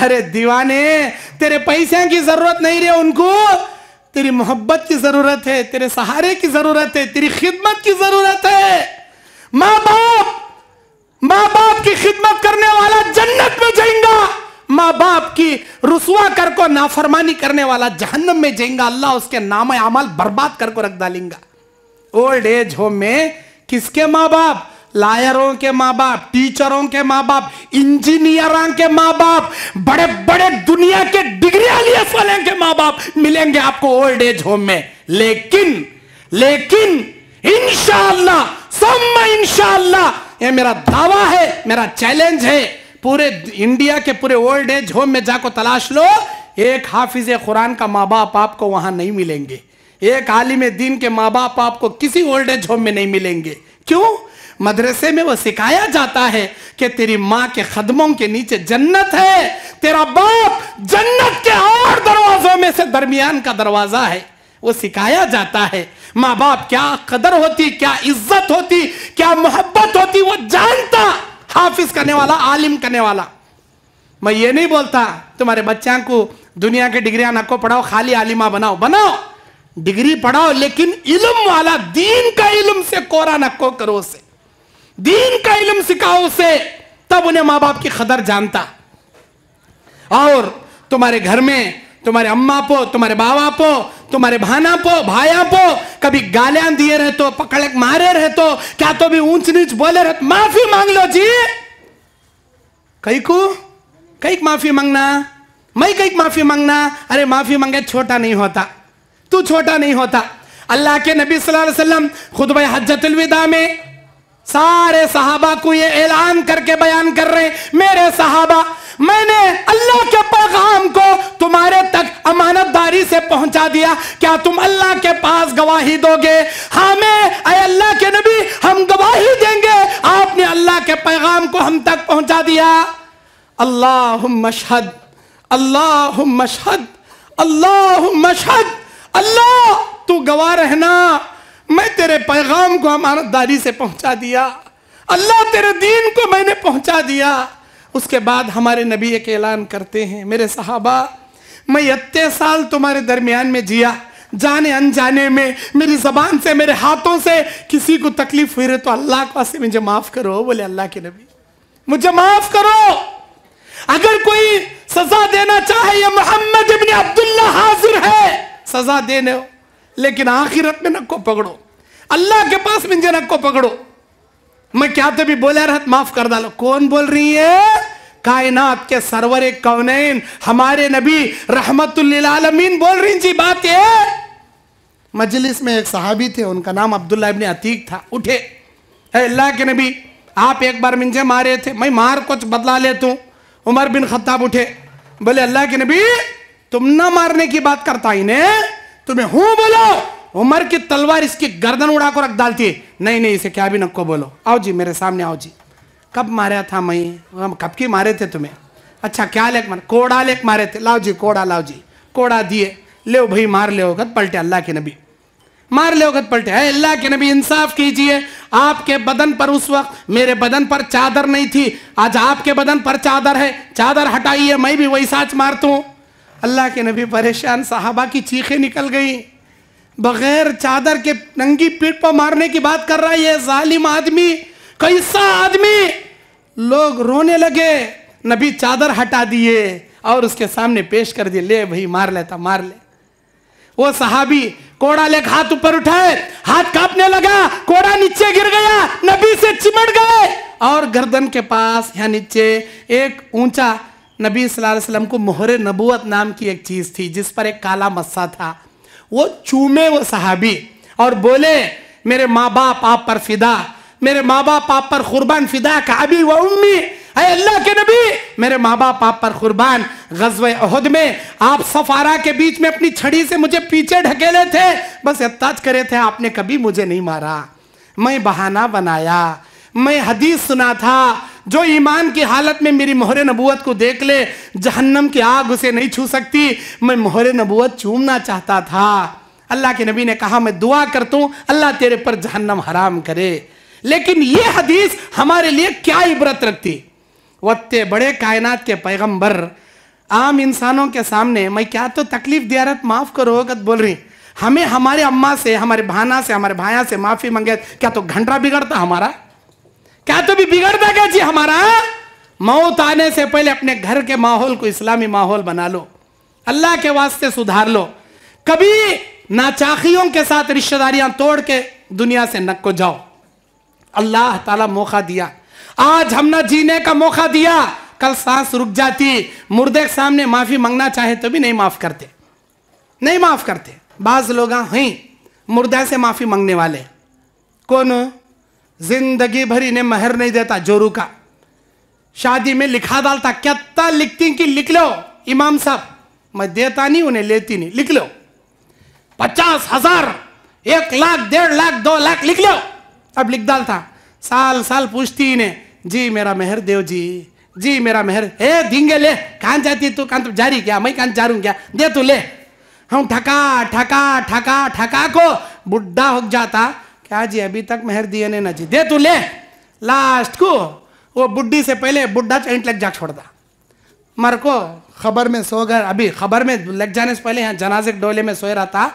अरे दीवाने तेरे पैसे की जरूरत नहीं रे उनको तेरी मोहब्बत की जरूरत है तेरे सहारे की जरूरत है तेरी खिदमत की जरूरत है माँ बाप माँ बाप की खिदमत करने वाला जन्नत में जाएगा माँ बाप की रसुआ कर को नाफरमानी करने वाला जहन्नम में जाएगा अल्लाह उसके नाम अमाल बर्बाद कर को रख डालेगा ओल्ड एज होम में किसके माँ बाप लायरों के माँ बाप टीचरों के माँ बाप इंजीनियरों के माँ बाप बड़े बड़े दुनिया के डिग्री वाले के माँ बाप मिलेंगे आपको ओल्ड एज होम में लेकिन लेकिन इनशाला सम्मा इनशाला ये मेरा दावा है मेरा चैलेंज है पूरे इंडिया के पूरे ओल्ड एज होम में जाको तलाश लो एक हाफिज कुरान का माँ बाप आपको वहां नहीं मिलेंगे एक आलिम दीन के माँ बाप आपको किसी ओल्ड एज होम में नहीं मिलेंगे क्यों मदरसे में वो सिखाया जाता है कि तेरी माँ के खदमों के नीचे जन्नत है तेरा बाप जन्नत के और दरवाजों में से दरमियान का दरवाजा है वो सिखाया जाता है माँ बाप क्या कदर होती क्या इज्जत होती क्या मोहब्बत होती वो जानता हाफिज करने वाला आलिम करने वाला मैं ये नहीं बोलता तुम्हारे बच्चों को दुनिया के डिग्रियां नको पढ़ाओ खाली आलिमा बनाओ बनाओ डिग्री पढ़ाओ लेकिन इलम वाला दीन का इलम से कोरा नक्को करो उसे दीन का इलम सिखाओ उसे तब उन्हें मां बाप की खदर जानता और तुम्हारे घर में तुम्हारे अम्मा पो तुम्हारे बाबा पो तुम्हारे भाना पो भाया पो कभी गालियां दिए रहे तो पकड़क मारे रहे तो क्या तो भी ऊंच नीच बोले रहे तो माफी मांग लो जी कई को कई माफी मांगना मैं कई माफी मांगना अरे माफी मांगे छोटा नहीं होता तू छोटा नहीं होता अल्लाह के नबी सल्लल्लाहु अलैहि वसल्लम खुतब हजतुलविदा में सारे सहाबा को ये ऐलान करके बयान कर रहे मेरे सहाबा मैंने अल्लाह के पैगाम को तुम्हारे तक अमानतदारी से पहुंचा दिया क्या तुम अल्लाह के पास गवाही दोगे हमें हाँ, अल्लाह के नबी हम गवाही देंगे आपने अल्लाह के पैगाम को हम तक पहुंचा दिया अल्लाह मशहद अल्लाह मशहद अल्लाह मशहद अल्लाह तू गवाह रहना मैं तेरे पैगाम को अमानतदारी से पहुंचा दिया अल्लाह तेरे दीन को मैंने पहुंचा दिया उसके बाद हमारे नबी एक ऐलान करते हैं मेरे सहाबा मैं इतने साल तुम्हारे दरमियान में जिया जाने अनजाने में मेरी जबान से मेरे हाथों से किसी को तकलीफ हुई रहे तो अल्लाह को से मुझे माफ करो बोले अल्लाह के नबी मुझे माफ करो अगर कोई सजा देना चाहे ये मोहम्मद इब्ने अब्दुल्ला हाजिर है सजा देने हो लेकिन आखिरत में नक्को पकड़ो अल्लाह के पास मिंजे नक्को पकड़ो मैं क्या तो भी बोला रहत माफ कर डालो कौन बोल रही है कायनात के सरवर कौनैन हमारे नबी रहमतुल्लिलालमीन बोल रही जी बात ये मजलिस में एक साहबी थे उनका नाम अब्दुल्ला इबन अतीक था उठे अल्लाह के नबी आप एक बार मिंजे मारे थे मैं मार कुछ बदला ले तू उमर बिन खत्ताब उठे बोले अल्लाह के नबी तुम ना मारने की बात करता इन्हें तुम्हें हूं बोलो उमर की तलवार इसकी गर्दन उड़ा को रख डालती है नहीं नहीं इसे क्या भी नक्को बोलो आओ जी मेरे सामने आओ जी कब मारा था मई हम कब की मारे थे तुम्हें अच्छा क्या लेख मारे कोड़ा लेख मारे थे लाओ जी कोड़ा लाओ जी कोड़ा दिए ले भाई मार ले गत पलटे अल्लाह के नबी मार ले गत पलटे है अल्लाह के नबी इंसाफ कीजिए आपके बदन पर उस वक्त मेरे बदन पर चादर नहीं थी आज आपके बदन पर चादर है चादर हटाइए मैं भी वही वैसा मारता हूँ अल्लाह के नबी परेशान साहबा की चीखें निकल गई बगैर चादर के नंगी पीठ पर मारने की बात कर रहा है ये जालिम आदमी कैसा आदमी लोग रोने लगे नबी चादर हटा दिए और उसके सामने पेश कर दिए ले भाई मार लेता मार ले वो साहबी कोड़ा लेकर हाथ ऊपर उठाए हाथ कांपने लगा कोड़ा नीचे गिर गया नबी से चिमट गए और गर्दन के पास या नीचे एक ऊंचा नबी सल्लल्लाहु अलैहि वसल्लम को मोहर नबूत नाम की एक चीज़ थी जिस पर एक काला मस्सा था वो चूमे वो सहाबी और बोले मेरे माँ बाप आप पर फिदा मेरे माँ बाप आप पर कुर्बान फिदा का अभी वह उम्मी अरे अल्लाह के नबी मेरे माँ बाप आप पर कुर्बान गजब अहद में आप सफारा के बीच में अपनी छड़ी से मुझे पीछे ढकेले थे बस एहताज करे थे आपने कभी मुझे नहीं मारा मैं बहाना बनाया मैं हदीस सुना था जो ईमान की हालत में मेरी मोहर नबूत को देख ले जहन्नम की आग उसे नहीं छू सकती मैं मोहर नबूत चूमना चाहता था अल्लाह के नबी ने कहा मैं दुआ करता हूं अल्लाह तेरे पर जहन्नम हराम करे लेकिन ये हदीस हमारे लिए क्या इबरत रखती वत्ते बड़े कायनात के पैगम्बर आम इंसानों के सामने मैं क्या तो तकलीफ दियारत माफ़ करो गत बोल रही हमें हमारे अम्मा से हमारे भाना से हमारे भाया से माफ़ी मंगे क्या तो घंटा बिगड़ता हमारा क्या तभी तो बिगड़ता क्या जी हमारा मौत आने से पहले अपने घर के माहौल को इस्लामी माहौल बना लो अल्लाह के वास्ते सुधार लो कभी नाचाखियों के साथ रिश्तेदारियां तोड़ के दुनिया से नक को जाओ अल्लाह ताला मौका दिया आज हम ना जीने का मौका दिया कल सांस रुक जाती मुर्दे के सामने माफी मांगना चाहे तो भी नहीं माफ करते नहीं माफ करते बाज लोग हैं मुर्दा से माफी मांगने वाले कौन जिंदगी भर इन्हें महर नहीं देता जोरू का शादी में लिखा डालता क्या लिखती कि लिख लो इमाम साहब मैं देता नहीं उन्हें लेती नहीं लिख लो पचास हजार एक लाख डेढ़ लाख दो लाख लिख लो अब लिख डालता साल साल पूछती इन्हें जी मेरा मेहर देव जी जी मेरा मेहर हे धींगे ले कहां जाती तू कहां जा तो जारी क्या मैं जा रू क्या दे तू ले हम ठका ठका ठका ठका को बुढ़ा हो जाता क्या जी अभी तक मेहर दिए ने ना जी दे तू ले लास्ट को वो बुढ़ी से पहले बुढ़ा चैंट लग जा दा मर को खबर में सो गए अभी खबर में लग जाने से पहले यहाँ जनाजे के डोले में सोए रहा था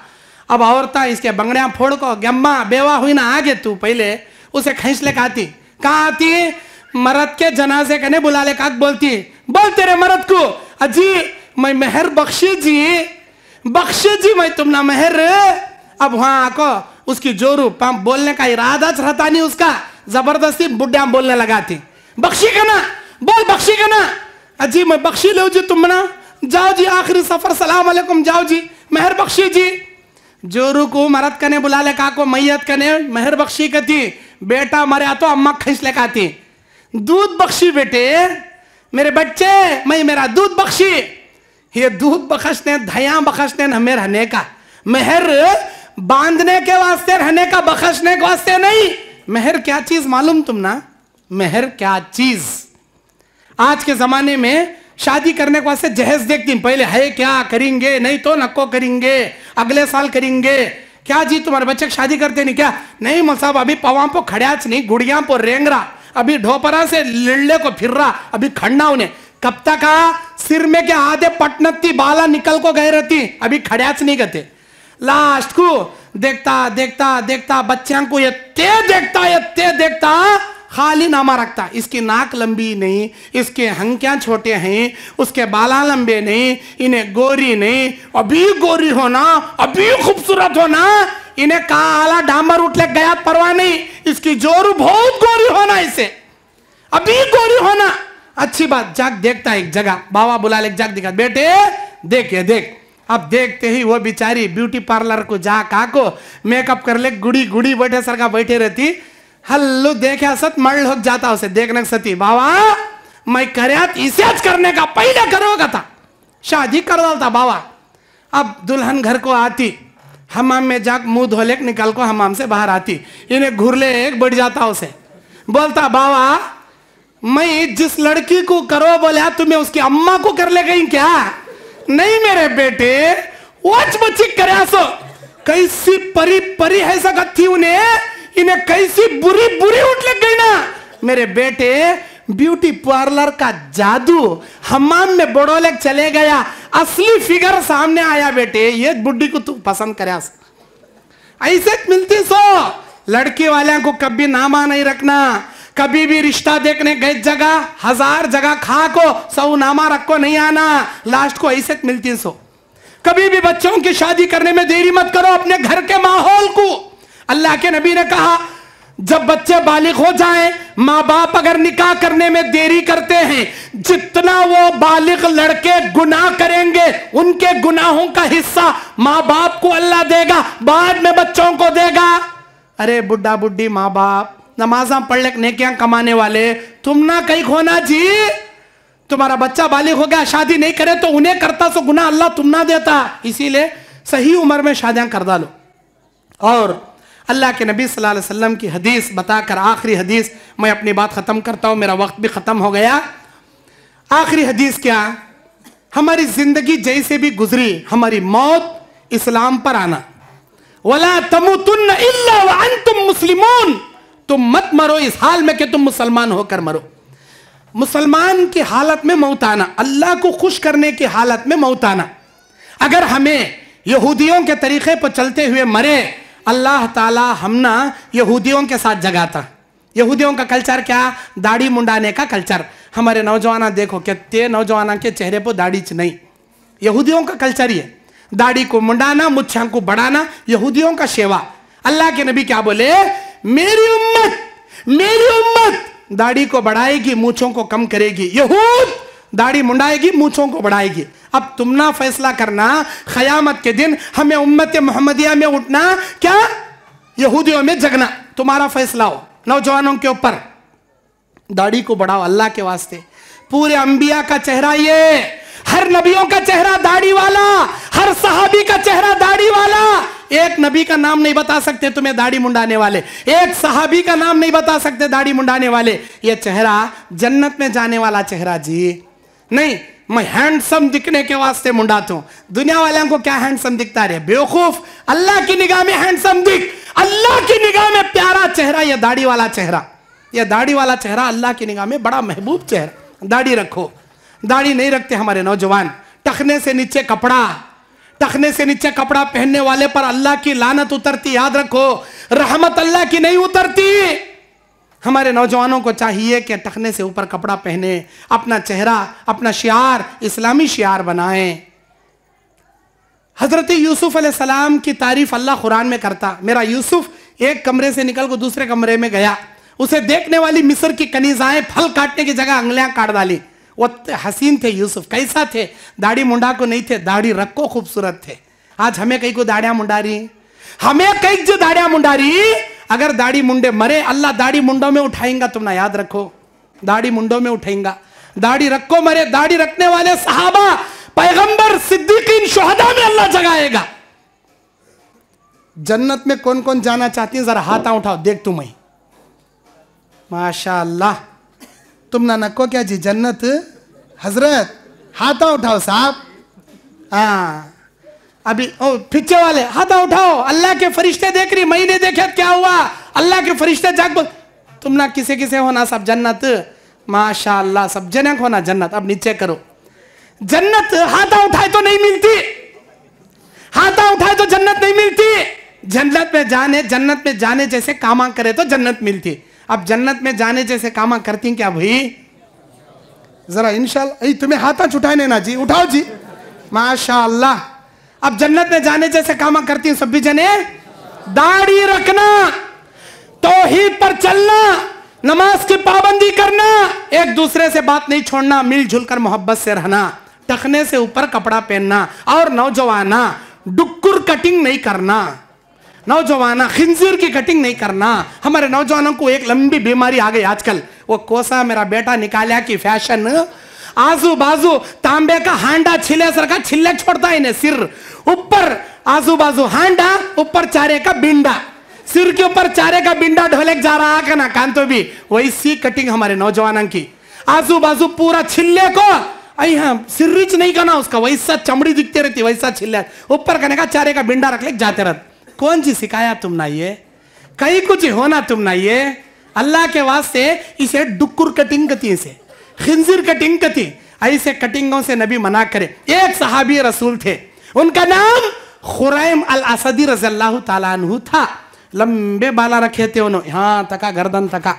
अब औरता इसके बंगड़िया फोड़ को गम्मा बेवा हुई ना आगे तू पहले उसे खींच ले आती कहाँ आती मरद के जनाजे कने बुला ले काक बोलती बोल तेरे मरद को अजी मैं मेहर बख्शी जी बख्शी जी मैं तुम ना मेहर अब वहां आको उसकी जोरू पंप बोलने का इरादा रहता नहीं उसका जबरदस्ती बुढ़िया बोलने लगा थी बख्शी का ना बोल बख्शी का ना अजी मैं बख्शी लो जी तुम ना जाओ जी आखिरी सफर सलाम अलैकुम जाओ जी मेहर बख्शी जी जोरू को मरत कने बुला ले का को मैयत कने मेहर बख्शी कती बेटा मरे तो अम्मा खींच ले काती दूध बख्शी बेटे मेरे बच्चे मैं मेरा दूध बख्शी ये दूध बखशने धया बखशने हमें रहने का मेहर बांधने के वास्ते रहने का बखशने के वास्ते नहीं मेहर क्या चीज मालूम तुम ना मेहर क्या चीज आज के जमाने में शादी करने के वास्ते जहेज देखती पहले है क्या करेंगे नहीं तो नक्को करेंगे अगले साल करेंगे क्या जी तुम्हारे बच्चे शादी करते नहीं क्या नहीं मसाब अभी पवा पो खड़ियाच नहीं गुड़िया पो रेंगरा अभी ढोपरा से लिड़ले को फिर रहा अभी खड़ना उन्हें कब तक सिर में के आधे पटनती बाला निकल को गए रहती अभी खड़ियाच नहीं कहते लास्ट को देखता देखता देखता बच्चों को ये ते देखता ये ते देखता खाली नामा रखता इसकी नाक लंबी नहीं इसके हंकियाँ छोटे हैं उसके बाला लंबे नहीं इन्हें गोरी नहीं अभी गोरी होना अभी खूबसूरत होना इन्हें कहा आला डांबर उठले गया परवाह नहीं इसकी जोरू बहुत गोरी होना इसे अभी गोरी होना अच्छी बात जाग देखता एक जगह बाबा बुला ले जाग दिखा बेटे देख ये देख अब देखते ही वो बिचारी ब्यूटी पार्लर को जा को मेकअप कर ले गुड़ी गुड़ी बैठे सर का बैठे रहती हल्लू देखे सत मल हो जाता उसे देखने सती बाबा मैं कर इसे करने का पहले करोगा था शादी कर डालता बाबा अब दुल्हन घर को आती हमाम में जाक मुंह धोले निकल को हमाम से बाहर आती इन्हें ले एक बढ़ जाता उसे बोलता बाबा मैं जिस लड़की को करो बोला तुम्हें उसकी अम्मा को कर ले गई क्या नहीं मेरे बेटे वॉच बच्ची करयास कैसी परी परी है थी उन्हें इन्हें कैसी बुरी बुरी उठ लग गई ना मेरे बेटे ब्यूटी पार्लर का जादू हमाम में बड़ोलेक चले गया असली फिगर सामने आया बेटे ये बुढ़ी को तू पसंद करयास ऐसे मिलती सो लड़की वाले को कभी नामा नहीं रखना कभी भी रिश्ता देखने गए जगह हजार जगह खा को सौ नामा रखो नहीं आना लास्ट को ऐसे मिलती सो कभी भी बच्चों की शादी करने में देरी मत करो अपने घर के माहौल को अल्लाह के नबी ने कहा जब बच्चे बालिग हो जाए माँ बाप अगर निकाह करने में देरी करते हैं जितना वो बालिग लड़के गुनाह करेंगे उनके गुनाहों का हिस्सा माँ बाप को अल्लाह देगा बाद में बच्चों को देगा अरे बुढ़ा बुढ़ी माँ बाप नमाजा पढ़ ले नेकियां कमाने वाले तुम ना कहीं खोना जी तुम्हारा बच्चा बालिग हो गया शादी नहीं करे तो उन्हें करता सो तो गुना अल्लाह तुम ना देता इसीलिए सही उम्र में शादियां कर डालो और अल्लाह के नबी सल्लल्लाहु अलैहि वसल्लम की हदीस बताकर आखिरी हदीस मैं अपनी बात ख़त्म करता हूं मेरा वक्त भी ख़त्म हो गया आखिरी हदीस क्या हमारी ज़िंदगी जैसे भी गुजरी हमारी मौत इस्लाम पर आना वला तमुतुन इल्ला व अंतुम मुस्लिमून तुम मत मरो इस हाल में कि तुम मुसलमान होकर मरो मुसलमान की हालत में मौत आना अल्लाह को खुश करने की हालत में मौत आना अगर हमें यहूदियों के तरीके पर चलते हुए मरे अल्लाह ताला हमना यहूदियों के साथ जगाता यहूदियों का कल्चर क्या दाढ़ी मुंडाने का कल्चर हमारे नौजवान देखो कितने नौजवान के चेहरे पर दाढ़ी नहीं यहूदियों का कल्चर ये दाढ़ी को मुंडाना मुच्छा को बढ़ाना यहूदियों का सेवा अल्लाह के नबी क्या बोले मेरी उम्मत मेरी उम्मत दाढ़ी को बढ़ाएगी मूछों को कम करेगी यहूद दाढ़ी मुंडाएगी मूछों को बढ़ाएगी अब तुम ना फैसला करना खयामत के दिन हमें उम्मत मोहम्मदिया में उठना क्या यहूदियों में जगना तुम्हारा फैसला हो नौजवानों के ऊपर दाढ़ी को बढ़ाओ अल्लाह के वास्ते पूरे अंबिया का चेहरा ये हर नबियों का चेहरा दाढ़ी वाला हर सहाबी का चेहरा दाढ़ी वाला एक नबी का नाम नहीं बता सकते तुम्हें दाढ़ी मुंडाने वाले एक सहाबी का नाम नहीं बता सकते दाढ़ी मुंडाने वाले ये चेहरा जन्नत में जाने वाला चेहरा जी नहीं मैं हैंडसम दिखने के वास्ते मुंडा तू तो। दुनिया वाले को क्या हैंडसम दिखता रे बेवकूफ अल्लाह की निगाह में हैंडसम दिख अल्लाह की निगाह में प्यारा चेहरा यह दाढ़ी वाला चेहरा यह दाढ़ी वाला चेहरा अल्लाह की निगाह में बड़ा महबूब चेहरा दाढ़ी रखो दाढ़ी नहीं रखते हमारे नौजवान टखने से नीचे कपड़ा टखने से नीचे कपड़ा पहनने वाले पर अल्लाह की लानत उतरती याद रखो रहमत अल्लाह की नहीं उतरती हमारे नौजवानों को चाहिए कि टखने से ऊपर कपड़ा पहने अपना चेहरा अपना शियार इस्लामी शियार बनाए हजरत यूसुफ सलाम की तारीफ अल्लाह कुरान में करता मेरा यूसुफ एक कमरे से निकल को दूसरे कमरे में गया उसे देखने वाली मिस्र की कनीजाएं फल काटने की जगह अंगलियां काट डाली वो हसीन थे यूसुफ कैसा थे दाढ़ी मुंडा को नहीं थे दाढ़ी रखो खूबसूरत थे आज हमें कई को दाढ़िया मुंडा रही हमें कई जो दाढ़िया मुंडा रही अगर दाढ़ी मुंडे मरे अल्लाह दाढ़ी मुंडों में उठाएंगा तुम ना याद रखो दाढ़ी मुंडों में उठाएंगा दाढ़ी रखो मरे दाढ़ी रखने वाले साहबा पैगंबर सिद्दीकीन शोहदा में अल्लाह जगाएगा जन्नत में कौन कौन जाना चाहती है जरा हाथा उठाओ देख तुम्हें ही माशा अल्लाह तुम ना नको क्या जी जन्नत हजरत हाथा उठाओ साहब हाँ अभी ओ पीछे वाले हाथा उठाओ अल्लाह के फरिश्ते देख रही मैंने देखे तो क्या हुआ अल्लाह के फरिश्ते जाग बोल तुम ना किसे किसे होना सब जन्नत माशा सब जनक होना जन्नत अब नीचे करो जन्नत हाथा उठाए तो नहीं मिलती हाथा उठाए तो जन्नत नहीं मिलती जन्नत में जाने जन्नत में जाने जैसे कामा करे तो जन्नत मिलती अब जन्नत में जाने जैसे काम करती क्या भाई जरा इनशाला तुम्हें हाथा छुटाने ना जी उठाओ जी माशा अब जन्नत में जाने जैसे काम करती हैं सभी जने दाढ़ी रखना तोहीद पर चलना नमाज की पाबंदी करना एक दूसरे से बात नहीं छोड़ना मिलजुल कर मोहब्बत से रहना टखने से ऊपर कपड़ा पहनना और नौजवाना डुक्कुर कटिंग नहीं करना नौजवाना खिंजीर की कटिंग नहीं करना हमारे नौजवानों को एक लंबी बीमारी आ गई आजकल वो कोसा मेरा बेटा निकाला की फैशन आजू बाजू तांबे का हांडा छिले सर का छिले छोड़ता है सिर ऊपर आजू बाजू हांडा ऊपर चारे का बिंडा सिर के ऊपर चारे का बिंडा ढोलेक जा रहा है ना कान तो भी वैसी कटिंग हमारे नौजवानों की आजू बाजू पूरा छिल्ले को हाँ सिर रिच नहीं करना उसका वैसा चमड़ी दिखती रहती वैसा छिल्ले ऊपर करने का चारे का बिंडा रख ले जाते रहते कौन सी सिखाया तुमने ये कहीं कुछ होना तुमने ये अल्लाह के वास्ते इसे डुक्कुर कटिंग कती इसे खिंजिर कटिंग कती ऐसे कटिंगों से नबी मना करे एक सहाबी रसूल थे उनका नाम खुरैम अल असदी रजल्ला तु था लंबे बाला रखे थे उन्होंने हाँ तका गर्दन तका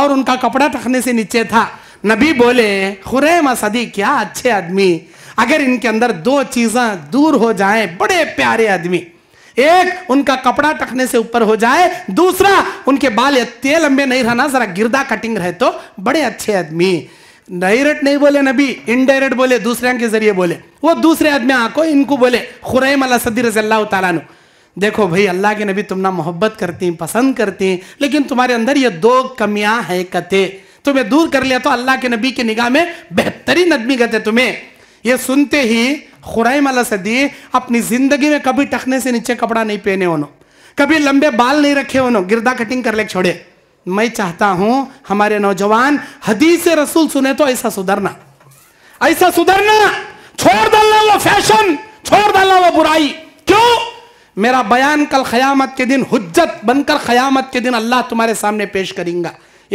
और उनका कपड़ा टखने से नीचे था नबी बोले खुरैम असदी क्या अच्छे आदमी अगर इनके अंदर दो चीज़ें दूर हो जाएं बड़े प्यारे आदमी एक उनका कपड़ा टकने से ऊपर हो जाए दूसरा उनके बाल इतने लंबे नहीं रहना जरा गिरदा कटिंग रहे तो बड़े अच्छे आदमी डायरेक्ट नहीं बोले नबी इनडायरेक्ट बोले दूसरे के जरिए बोले वो दूसरे आदमी आको इनको बोले खुरैम सदी रजल्ला तला देखो भाई अल्लाह के नबी तुम ना मोहब्बत करती पसंद करती लेकिन तुम्हारे अंदर ये दो कमियां हैं कते तुम्हें दूर कर लिया तो अल्लाह के नबी की निगाह में बेहतरीन आदमी कहते तुम्हें ये सुनते ही खुराइम सदी अपनी जिंदगी में कभी टखने से नीचे कपड़ा नहीं पहने उन्होंने कभी लंबे बाल नहीं रखे उन्होंने गिरदा कटिंग कर ले छोड़े मैं चाहता हूं हमारे नौजवान हदीस रसूल सुने तो ऐसा सुधरना ऐसा सुधरना छोड़ डालना वो फैशन छोड़ डालना वो बुराई क्यों मेरा बयान कल खयामत के दिन हुज्जत बनकर खयामत के दिन अल्लाह तुम्हारे सामने पेश करेंगे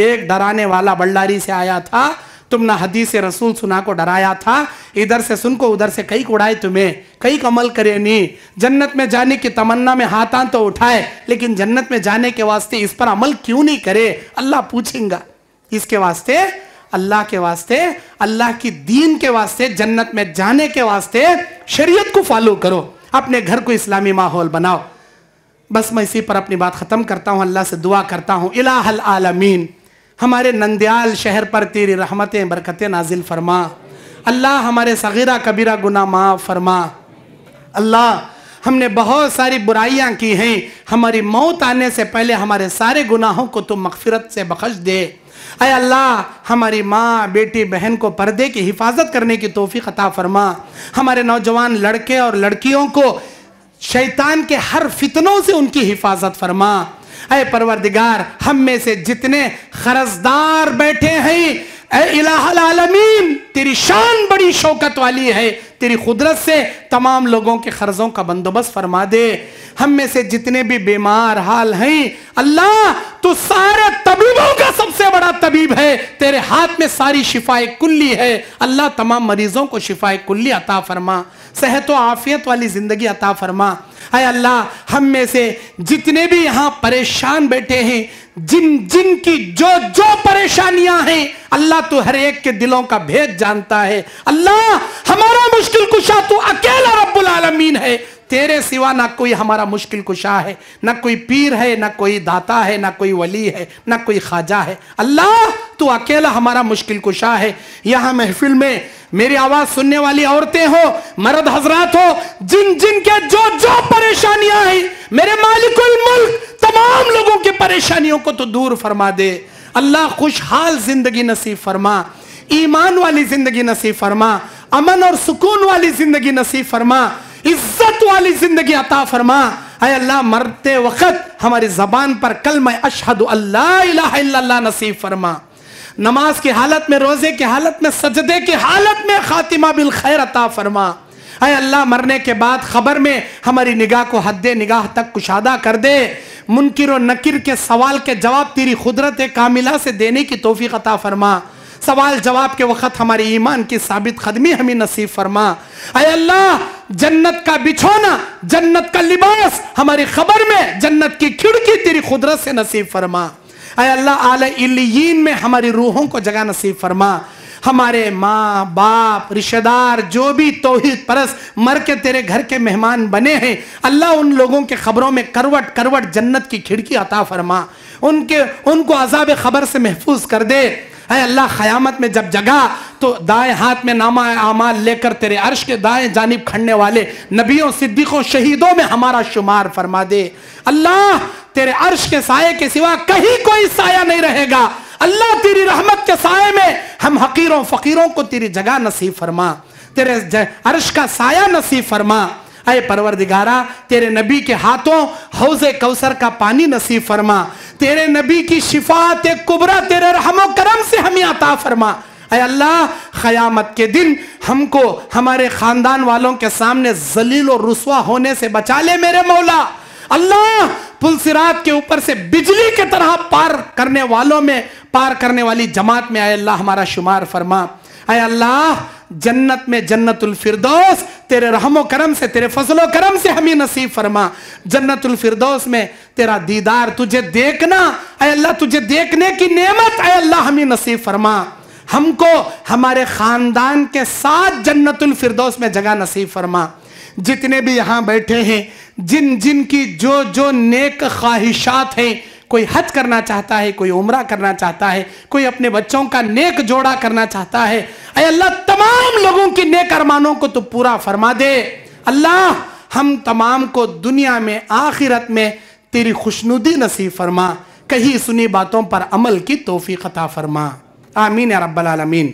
एक डराने वाला बल्लारी से आया था तुमने हदीस रसूल सुना को डराया था इधर से सुन को उधर से कई उड़ाए तुम्हें कई कमल करे नहीं जन्नत में जाने की तमन्ना में हाथा तो उठाए लेकिन जन्नत में जाने के वास्ते इस पर अमल क्यों नहीं करे अल्लाह पूछेगा इसके वास्ते अल्लाह के वास्ते अल्लाह की दीन के वास्ते जन्नत में जाने के वास्ते शरीयत को फॉलो करो अपने घर को इस्लामी माहौल बनाओ बस मैं इसी पर अपनी बात ख़त्म करता हूँ अल्लाह से दुआ करता हूँ इलाहल आलमीन हमारे नंदयाल शहर पर तेरी रहमतें बरकतें नाजिल फरमा अल्लाह हमारे सगीरा कबीरा गुना माफ़ फरमा अल्लाह हमने बहुत सारी बुराइयां की हैं हमारी मौत आने से पहले हमारे सारे गुनाहों को तुम मगफिरत से बख्श दे अय अल्लाह हमारी माँ बेटी बहन को पर्दे की हिफाजत करने की तोफ़ी अता फरमा हमारे नौजवान लड़के और लड़कियों को शैतान के हर फितनों से उनकी हिफाजत फरमा अय परवरदिगार हम में से जितने खरजदार बैठे हैं इलामीन तेरी शान बड़ी शौकत वाली है तेरी कुदरत से तमाम लोगों के खर्जों का बंदोबस्त फरमा दे हम में से जितने भी बीमार हाल हैं अल्लाह तू सारे तबीबों का सबसे बड़ा तबीब है तेरे हाथ में सारी शिफाए कुल्ली है अल्लाह तमाम मरीजों को शिफाए कुल्ली अता फरमा सेहत व आफियत वाली जिंदगी अता फरमा अरे अल्लाह हम में से जितने भी यहां परेशान बैठे हैं जिन जिन की जो जो परेशानियां हैं अल्लाह तो हर एक के दिलों का भेद जानता है अल्लाह हमारा मुश्किल कुशा तो अकेला रब्बुल आलमीन है तेरे सिवा ना कोई हमारा मुश्किल कुशा है ना कोई पीर है ना कोई दाता है ना कोई वली है ना कोई खाजा है अल्लाह तू अकेला हमारा मुश्किल कुशा है यहाँ महफिल में मेरी आवाज सुनने वाली औरतें हो मर्द हजरात हो जिन जिन के जो जो परेशानियां हैं मेरे मालिकुल मुल्क तमाम लोगों की परेशानियों को तो दूर फरमा दे अल्लाह खुशहाल जिंदगी नसीब फरमा ईमान वाली जिंदगी नसीब फरमा अमन और सुकून वाली जिंदगी नसीब फरमा इज्जत वाली जिंदगी अता फरमा अय अल्लाह मरते वक्त हमारी जबान पर कल मैं अशहद अल्लाह नसीब फरमा नमाज की हालत में रोजे की हालत में सजदे की हालत में खातिमा बिल खैर अता फरमा अय अल्लाह मरने के बाद खबर में हमारी निगाह को हद निगाह तक कुशादा कर दे मुनकर नकिर के सवाल के जवाब तेरी खुदरत कामिला से देने की तोफ़ी अता फरमा सवाल जवाब के वक्त हमारे ईमान की साबित खदमी हमें नसीब फरमा अल्लाह जन्नत का बिछोना जन्नत का लिबास हमारी खबर में जन्नत की खिड़की तेरी खुदरत से नसीब फरमा अल्लाह आल इलीन में हमारी रूहों को जगह नसीब फरमा हमारे माँ बाप रिश्तेदार जो भी तोहद परस मर के तेरे घर के मेहमान बने हैं अल्लाह उन लोगों के खबरों में करवट करवट जन्नत की खिड़की अता फरमा उनके उनको अजाब खबर से महफूज कर दे अल्लाह खयामत में जब जगा तो दाएं हाथ में नामा आमाल लेकर तेरे अर्श के दाएं जानब खड़ने वाले नबियों सिद्दीक़ों शहीदों में हमारा शुमार फरमा दे अल्लाह तेरे अर्श के साय के सिवा कहीं कोई साया नहीं रहेगा अल्लाह तेरी रहमत के साय में हम हकीरों फ़कीरों को तेरी जगह नसीब फरमा तेरे अर्श का साया नसीब फरमा अय परवरदिगारा तेरे नबी के हाथों हौज कौसर का पानी नसीब फरमा तेरे नबी की शिफात कुबरा तेरे रहमो करम से हमें अता फरमा अल्लाह ख़यामत के दिन हमको हमारे ख़ानदान वालों के सामने जलील और रुसवा होने से बचा ले मेरे मौला अल्लाह पुलसरात के ऊपर से बिजली के तरह पार करने वालों में पार करने वाली जमात में आए अल्लाह हमारा शुमार फरमा अल्लाह जन्नत में जन्नतुल फिरदौस तेरे रहमो करम से तेरे फसलो करम से हमें नसीब फरमा जन्नतुल फिरदौस में तेरा दीदार तुझे देखना अल्लाह तुझे देखने की नेमत अल्लाह हमें नसीब फरमा हमको हमारे खानदान के साथ जन्नतुल फिरदौस में जगह नसीब फरमा जितने भी यहां बैठे हैं जिन जिन की जो जो नेक ख्वाहिशात हैं कोई हज करना चाहता है कोई उम्र करना चाहता है कोई अपने बच्चों का नेक जोड़ा करना चाहता है अरे अल्लाह तमाम लोगों के नेक अरमानों को तो पूरा फरमा दे अल्लाह हम तमाम को दुनिया में आखिरत में तेरी खुशनुदी नसीब फरमा कही सुनी बातों पर अमल की तोफ़ी ख़ता फरमा आमीन रब्बल आलमीन